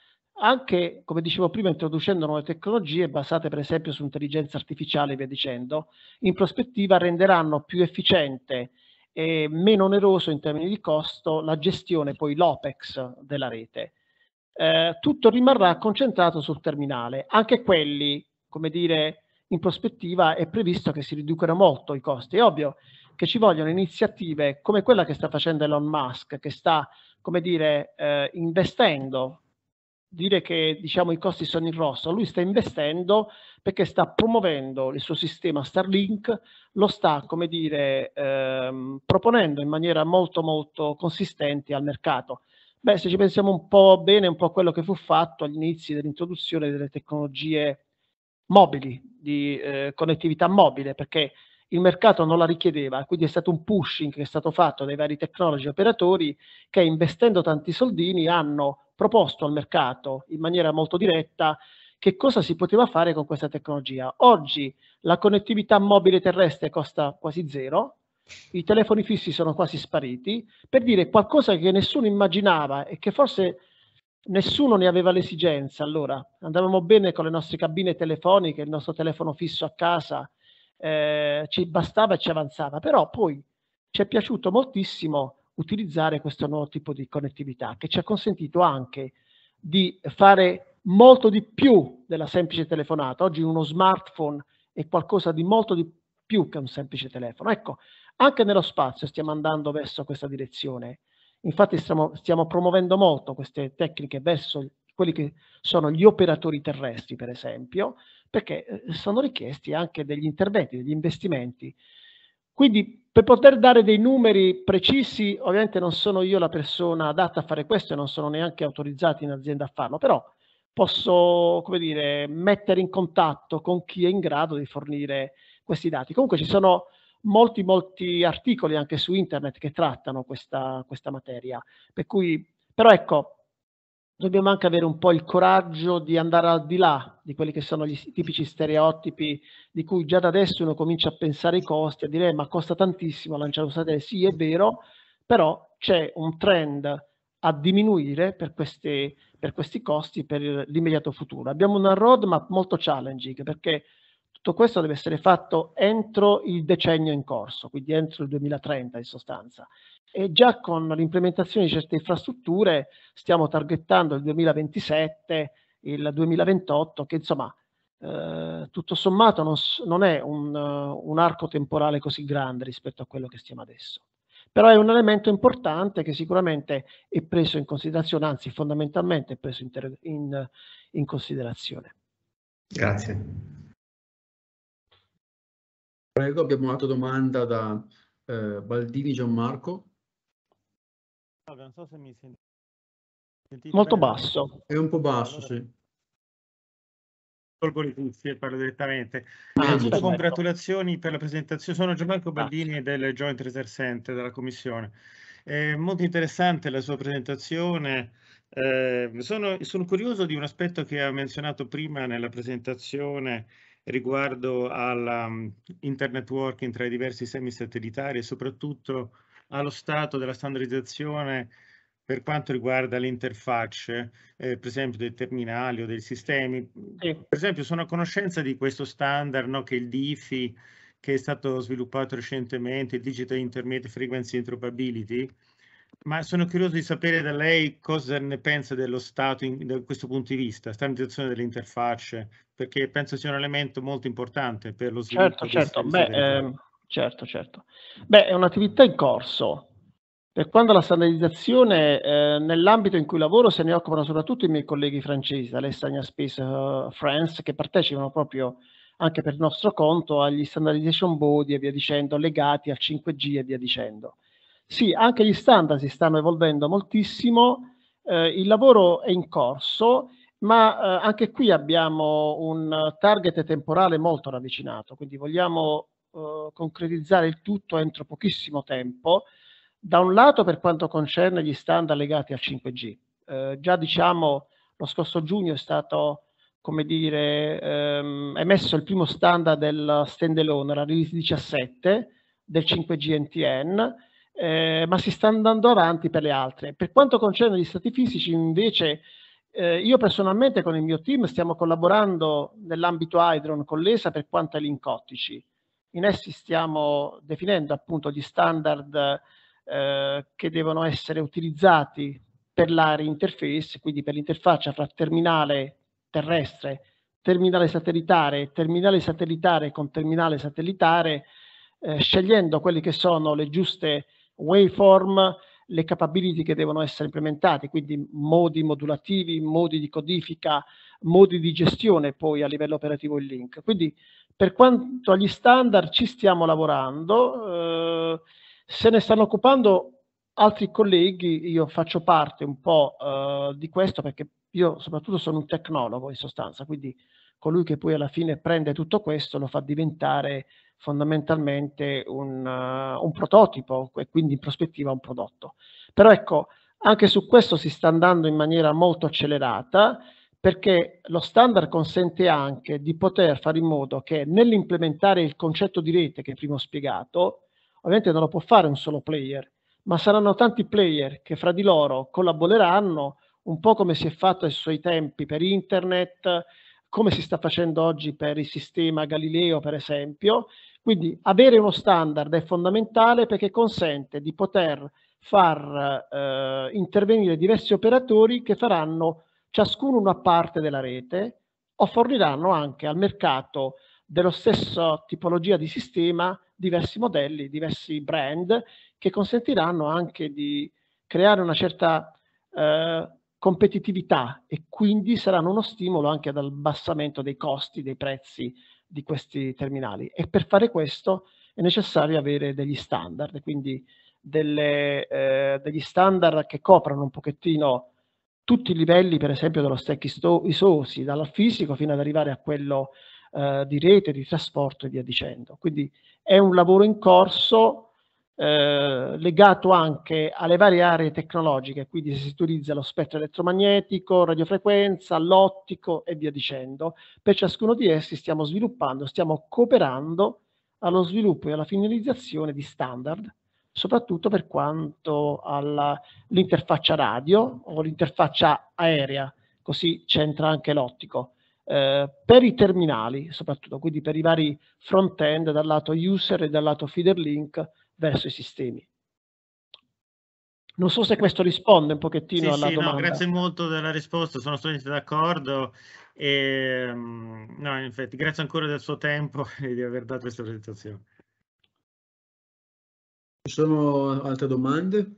Anche, come dicevo prima, introducendo nuove tecnologie basate per esempio su intelligenza artificiale e via dicendo, in prospettiva renderanno più efficiente e meno oneroso in termini di costo la gestione, poi l'OPEX della rete. Eh, tutto rimarrà concentrato sul terminale, anche quelli, come dire, in prospettiva è previsto che si riducano molto i costi. È ovvio che ci vogliono iniziative come quella che sta facendo Elon Musk, che sta, come dire, eh, investendo. Dire che diciamo, i costi sono in rosso, lui sta investendo perché sta promuovendo il suo sistema Starlink, lo sta, come dire, ehm, proponendo in maniera molto molto consistente al mercato. Beh, se ci pensiamo un po' bene, un po' a quello che fu fatto agli inizi dell'introduzione delle tecnologie mobili, di eh, connettività mobile, perché il mercato non la richiedeva, quindi è stato un pushing che è stato fatto dai vari technology operatori che investendo tanti soldini hanno proposto al mercato in maniera molto diretta che cosa si poteva fare con questa tecnologia. Oggi la connettività mobile terrestre costa quasi zero, i telefoni fissi sono quasi spariti, per dire qualcosa che nessuno immaginava e che forse Nessuno ne aveva l'esigenza allora, andavamo bene con le nostre cabine telefoniche, il nostro telefono fisso a casa, eh, ci bastava e ci avanzava, però poi ci è piaciuto moltissimo utilizzare questo nuovo tipo di connettività che ci ha consentito anche di fare molto di più della semplice telefonata. Oggi uno smartphone è qualcosa di molto di più che un semplice telefono. Ecco, anche nello spazio stiamo andando verso questa direzione. Infatti stiamo, stiamo promuovendo molto queste tecniche verso quelli che sono gli operatori terrestri, per esempio, perché eh, sono richiesti anche degli interventi, degli investimenti. Quindi per poter dare dei numeri precisi, ovviamente non sono io la persona adatta a fare questo e non sono neanche autorizzato in azienda a farlo, però posso, come dire, mettere in contatto con chi è in grado di fornire questi dati. Comunque ci sono molti, molti articoli anche su internet che trattano questa, questa materia. Per cui, però ecco, dobbiamo anche avere un po' il coraggio di andare al di là di quelli che sono gli tipici stereotipi di cui già da adesso uno comincia a pensare i costi, a dire eh, ma costa tantissimo lanciare un satellite, sì è vero, però c'è un trend a diminuire per, queste, per questi costi per l'immediato futuro. Abbiamo una roadmap molto challenging perché tutto questo deve essere fatto entro il decennio in corso, quindi entro il 2030 in sostanza. E già con l'implementazione di certe infrastrutture stiamo targettando il 2027, il 2028, che insomma eh, tutto sommato non, non è un, un arco temporale così grande rispetto a quello che stiamo adesso però è un elemento importante che sicuramente è preso in considerazione, anzi fondamentalmente è preso in, in, in considerazione. Grazie. Prego, abbiamo un'altra domanda da eh, Baldini Gianmarco. Non so se mi sentite. Sentite Molto bene? basso. È un po' basso, allora, sì. Tolgo le cuffie e parlo direttamente. Ah, eh, congratulazioni per la presentazione. Sono Gianmarco ah. Baldini ah. del Joint Research Center della Commissione. È molto interessante la sua presentazione. Eh, sono, sono curioso di un aspetto che ha menzionato prima nella presentazione riguardo all'internet um, working tra i diversi semi satellitari e soprattutto allo stato della standardizzazione per quanto riguarda le interfacce, eh, per esempio dei terminali o dei sistemi. Sì. Per esempio sono a conoscenza di questo standard no, che è il DIFI, che è stato sviluppato recentemente, il Digital Intermediate Frequency Interoperability, ma sono curioso di sapere da lei cosa ne pensa dello Stato in, da questo punto di vista, standardizzazione delle interfacce, perché penso sia un elemento molto importante per lo sviluppo. Certo, certo, beh, eh, certo, certo. Beh, è un'attività in corso. Per quanto la standardizzazione, eh, nell'ambito in cui lavoro se ne occupano soprattutto i miei colleghi francesi, dall'Estagna Space uh, eh, France, che partecipano proprio anche per nostro conto agli standardization body e via dicendo, legati al 5G e via dicendo. Sì, anche gli standard si stanno evolvendo moltissimo, eh, il lavoro è in corso, ma eh, anche qui abbiamo un target temporale molto ravvicinato, quindi vogliamo eh, concretizzare il tutto entro pochissimo tempo, da un lato per quanto concerne gli standard legati al 5G. Eh, già diciamo lo scorso giugno è stato come dire, ehm, emesso il primo standard del standalone, la release 17 del 5G NTN, eh, ma si sta andando avanti per le altre. Per quanto concerne gli stati fisici, invece, eh, io personalmente con il mio team stiamo collaborando nell'ambito Hydron con l'ESA per quanto ai lincottici. In essi stiamo definendo appunto gli standard eh, che devono essere utilizzati per l'area interface, quindi per l'interfaccia fra terminale terrestre, terminale satellitare, terminale satellitare con terminale satellitare, eh, scegliendo quelle che sono le giuste waveform, le capability che devono essere implementate, quindi modi modulativi, modi di codifica, modi di gestione poi a livello operativo il link. Quindi per quanto agli standard ci stiamo lavorando, eh, se ne stanno occupando altri colleghi, io faccio parte un po' eh, di questo perché io soprattutto sono un tecnologo in sostanza, quindi colui che poi alla fine prende tutto questo lo fa diventare fondamentalmente un, uh, un prototipo e quindi in prospettiva un prodotto. Però ecco, anche su questo si sta andando in maniera molto accelerata perché lo standard consente anche di poter fare in modo che nell'implementare il concetto di rete che prima ho spiegato, ovviamente non lo può fare un solo player, ma saranno tanti player che fra di loro collaboreranno, un po' come si è fatto ai suoi tempi per internet, come si sta facendo oggi per il sistema Galileo, per esempio, quindi avere uno standard è fondamentale perché consente di poter far eh, intervenire diversi operatori che faranno ciascuno una parte della rete o forniranno anche al mercato dello stesso tipologia di sistema diversi modelli, diversi brand che consentiranno anche di creare una certa eh, competitività e quindi saranno uno stimolo anche ad abbassamento dei costi, dei prezzi di questi terminali e per fare questo è necessario avere degli standard, quindi delle, eh, degli standard che coprano un pochettino tutti i livelli, per esempio, dello stack ISOSI, dal fisico fino ad arrivare a quello eh, di rete, di trasporto e via dicendo. Quindi è un lavoro in corso eh, legato anche alle varie aree tecnologiche, quindi si utilizza lo spettro elettromagnetico, radiofrequenza, l'ottico e via dicendo. Per ciascuno di essi stiamo sviluppando, stiamo cooperando allo sviluppo e alla finalizzazione di standard, soprattutto per quanto all'interfaccia radio o l'interfaccia aerea, così c'entra anche l'ottico. Eh, per i terminali, soprattutto, quindi per i vari front-end dal lato user e dal lato feeder link, verso i sistemi. Non so se questo risponde un pochettino sì, alla sì, domanda. No, grazie molto della risposta, sono assolutamente d'accordo. E, ehm, no, in grazie ancora del suo tempo e di aver dato questa presentazione. Ci sono altre domande?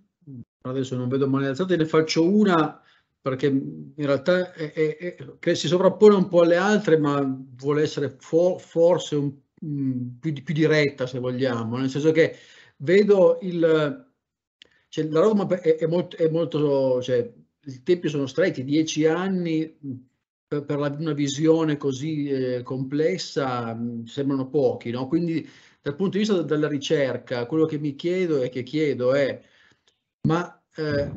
Adesso non vedo male alzate, ne faccio una perché in realtà è, è, è, si sovrappone un po' alle altre, ma vuole essere for, forse un, mm, più, più diretta, se vogliamo, nel senso che vedo il... Cioè, la roadmap è, è molto... È molto cioè, I tempi sono stretti, dieci anni per, una visione così eh, complessa mm, sembrano pochi, no? quindi dal punto di vista della ricerca quello che mi chiedo e che chiedo è ma eh,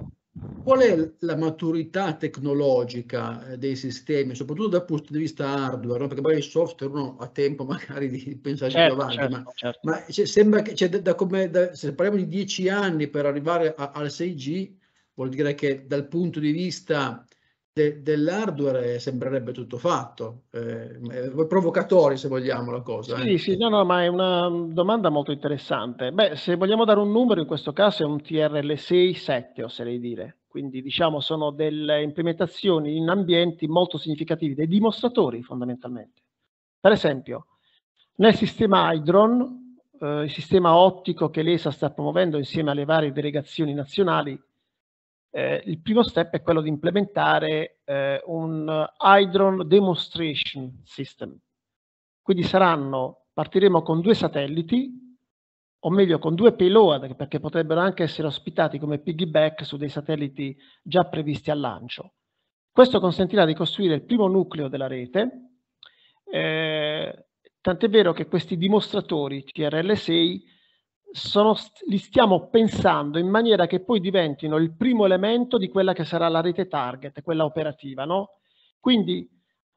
Qual è la maturità tecnologica eh, dei sistemi, soprattutto dal punto di vista hardware? No? Perché magari il software uno ha tempo magari di pensarci certo, davanti, certo, ma, certo. ma sembra che cioè, da, da come, da, se parliamo di dieci anni per arrivare a, al 6G, vuol dire che dal punto di vista de, dell'hardware eh, sembrerebbe tutto fatto, eh, provocatori se vogliamo la cosa. Sì, eh. sì, no, no, ma è una domanda molto interessante. Beh, se vogliamo dare un numero, in questo caso è un trl 6-7, oserei dire. Quindi diciamo sono delle implementazioni in ambienti molto significativi, dei dimostratori fondamentalmente. Per esempio, nel sistema Hydron, eh, il sistema ottico che l'ESA sta promuovendo insieme alle varie delegazioni nazionali, eh, il primo step è quello di implementare eh, un Hydron Demonstration System. Quindi saranno, partiremo con due satelliti, o meglio con due payload, perché potrebbero anche essere ospitati come piggyback su dei satelliti già previsti al lancio. Questo consentirà di costruire il primo nucleo della rete, eh, tant'è vero che questi dimostratori TRL6 sono, li stiamo pensando in maniera che poi diventino il primo elemento di quella che sarà la rete target, quella operativa. No? Quindi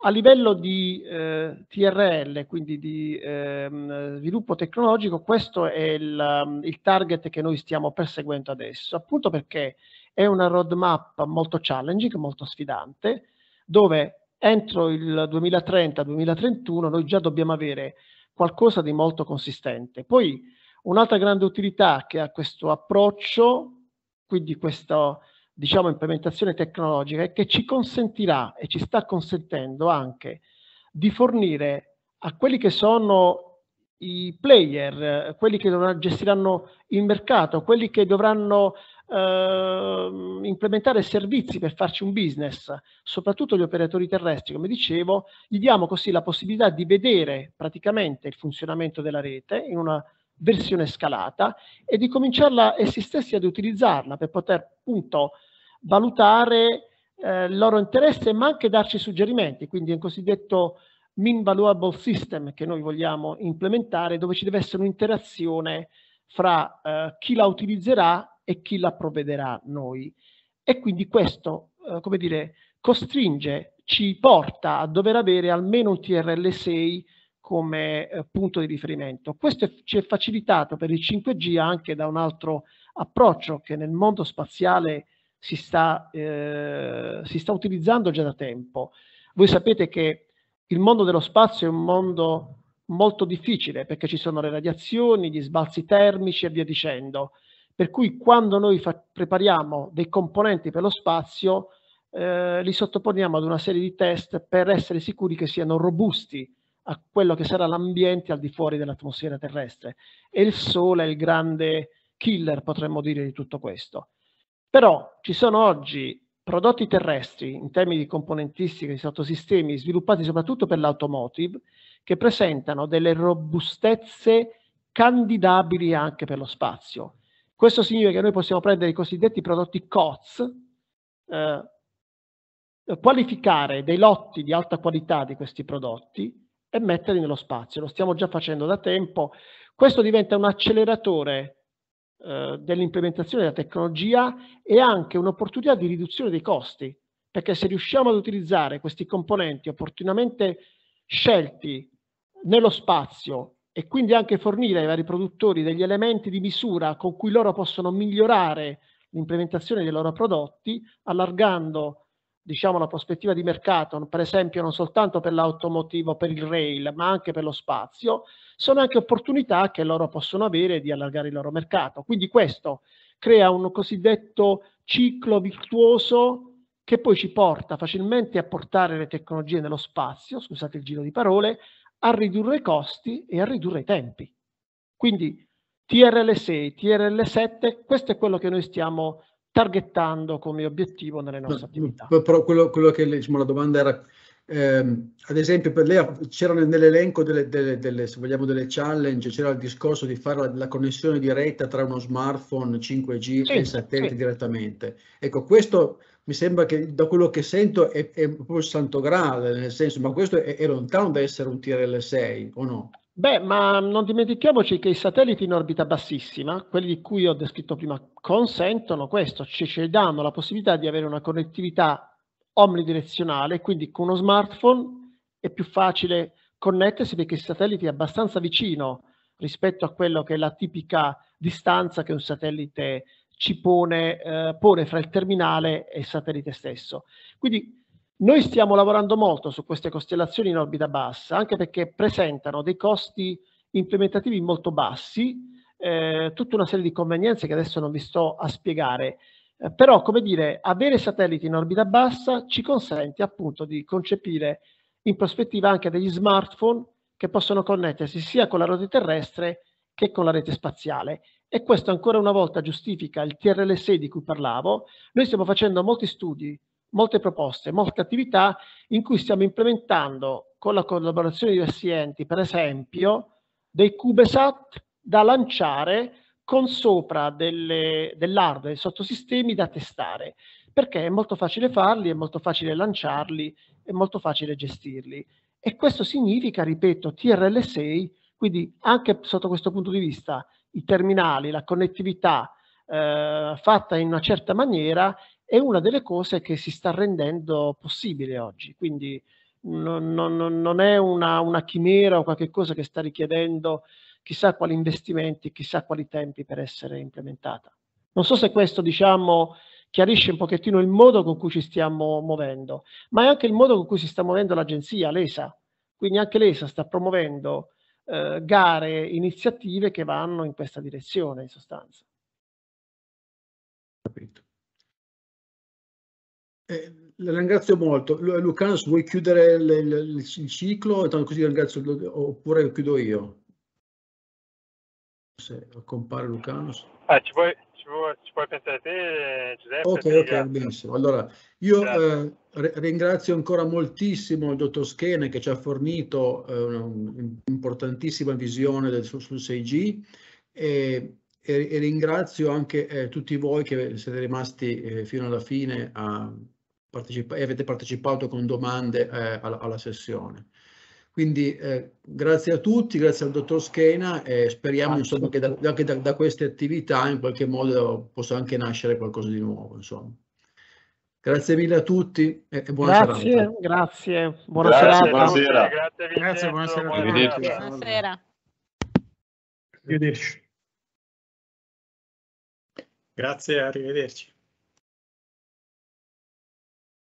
a livello di eh, TRL, quindi di eh, sviluppo tecnologico, questo è il, mm, il, target che noi stiamo perseguendo adesso, appunto perché è una roadmap molto challenging, molto sfidante, dove entro il 2030-2031 noi già dobbiamo avere qualcosa di molto consistente. Poi Un'altra grande utilità che ha questo approccio, quindi questa diciamo, implementazione tecnologica, è che ci consentirà e ci sta consentendo anche di fornire a quelli che sono i player, quelli che dovranno, gestiranno il mercato, quelli che dovranno eh, implementare servizi per farci un business, soprattutto gli operatori terrestri, come dicevo, gli diamo così la possibilità di vedere praticamente il funzionamento della rete in una versione scalata e di cominciarla essi stessi ad utilizzarla per poter appunto valutare eh, il loro interesse ma anche darci suggerimenti, quindi è un cosiddetto min valuable system che noi vogliamo implementare dove ci deve essere un'interazione fra eh, chi la utilizzerà e chi la provvederà noi. E quindi questo, eh, come dire, costringe, ci porta a dover avere almeno un TRL 6 come eh, punto di riferimento. Questo è, ci è facilitato per il 5G anche da un altro approccio che nel mondo spaziale si sta, eh, si sta utilizzando già da tempo. Voi sapete che il mondo dello spazio è un mondo molto difficile perché ci sono le radiazioni, gli sbalzi termici e via dicendo. Per cui quando noi fa- prepariamo dei componenti per lo spazio, eh, li sottoponiamo ad una serie di test per essere sicuri che siano robusti a quello che sarà l'ambiente al di fuori dell'atmosfera terrestre. E il Sole è il grande killer, potremmo dire, di tutto questo. Però ci sono oggi prodotti terrestri, in termini di componentistica, di sottosistemi, sviluppati soprattutto per l'automotive, che presentano delle robustezze candidabili anche per lo spazio. Questo significa che noi possiamo prendere i cosiddetti prodotti COTS, eh, qualificare dei lotti di alta qualità di questi prodotti e metterli nello spazio. Lo stiamo già facendo da tempo. Questo diventa un acceleratore eh, dell'implementazione della tecnologia e anche un'opportunità di riduzione dei costi, perché se riusciamo ad utilizzare questi componenti opportunamente scelti nello spazio e quindi anche fornire ai vari produttori degli elementi di misura con cui loro possono migliorare l'implementazione dei loro prodotti, allargando diciamo, una prospettiva di mercato, per esempio non soltanto per l'automotivo, per il rail, ma anche per lo spazio, sono anche opportunità che loro possono avere di allargare il loro mercato. Quindi questo crea un cosiddetto ciclo virtuoso che poi ci porta facilmente a portare le tecnologie nello spazio, scusate il giro di parole, a ridurre i costi e a ridurre i tempi. Quindi TRL6, TRL7, questo è quello che noi stiamo targettando come obiettivo nelle nostre attività. Però quello, quello che diciamo, la domanda era, ehm, ad esempio, per lei c'era nell'elenco delle, delle, delle, se vogliamo, delle challenge, c'era il discorso di fare la, la connessione diretta tra uno smartphone 5G sì, e il satellite sì. direttamente. Ecco, questo mi sembra che da quello che sento è, è proprio il santo graal, nel senso, ma questo è, è lontano da essere un TRL6 o no? Beh, ma non dimentichiamoci che i satelliti in orbita bassissima, quelli di cui ho descritto prima, consentono questo, ci, cioè ci danno la possibilità di avere una connettività omnidirezionale, quindi con uno smartphone è più facile connettersi perché il satellite è abbastanza vicino rispetto a quello che è la tipica distanza che un satellite ci pone, eh, pone fra il terminale e il satellite stesso. Quindi noi stiamo lavorando molto su queste costellazioni in orbita bassa, anche perché presentano dei costi implementativi molto bassi, eh, tutta una serie di convenienze che adesso non vi sto a spiegare. Eh, però, come dire, avere satelliti in orbita bassa ci consente appunto di concepire in prospettiva anche degli smartphone che possono connettersi sia con la rete terrestre che con la rete spaziale. E questo ancora una volta giustifica il TRL6 di cui parlavo. Noi stiamo facendo molti studi molte proposte, molte attività in cui stiamo implementando con la collaborazione di diversi enti, per esempio, dei CubeSat da lanciare con sopra dell'hardware, dei sottosistemi da testare, perché è molto facile farli, è molto facile lanciarli, è molto facile gestirli. E questo significa, ripeto, TRL6, quindi anche sotto questo punto di vista, i terminali, la connettività eh, fatta in una certa maniera è una delle cose che si sta rendendo possibile oggi. Quindi non, non, non è una, una, chimera o qualcosa che sta richiedendo chissà quali investimenti, chissà quali tempi per essere implementata. Non so se questo, diciamo, chiarisce un pochettino il modo con cui ci stiamo muovendo, ma è anche il modo con cui si sta muovendo l'agenzia, l'ESA. Quindi anche l'ESA sta promuovendo eh, gare, iniziative che vanno in questa direzione, in sostanza. Capito. Eh, la ringrazio molto. Lucanus, vuoi chiudere il, il, il ciclo? Tanto così ringrazio, oppure chiudo io? Se compare Lucanus. Ah, ci, puoi, ci, puoi, ci puoi pensare te, Giuseppe? Ok, ok, benissimo. Allora, io eh, ringrazio ancora moltissimo il dottor Schene che ci ha fornito eh, un'importantissima visione del, sul, 6G. E, e, ringrazio anche eh, tutti voi che siete rimasti eh, fino alla fine a, e avete partecipato con domande eh, alla, alla, sessione. Quindi eh, grazie a tutti, grazie al dottor Schena e speriamo insomma, che da, anche da, da, queste attività in qualche modo possa anche nascere qualcosa di nuovo. Insomma. Grazie mille a tutti e, e buona grazie, serata. Grazie, buona grazie, serata. Buonasera. Grazie, grazie buonasera. Arrivederci. Buonasera. Arrivederci. Grazie, arrivederci.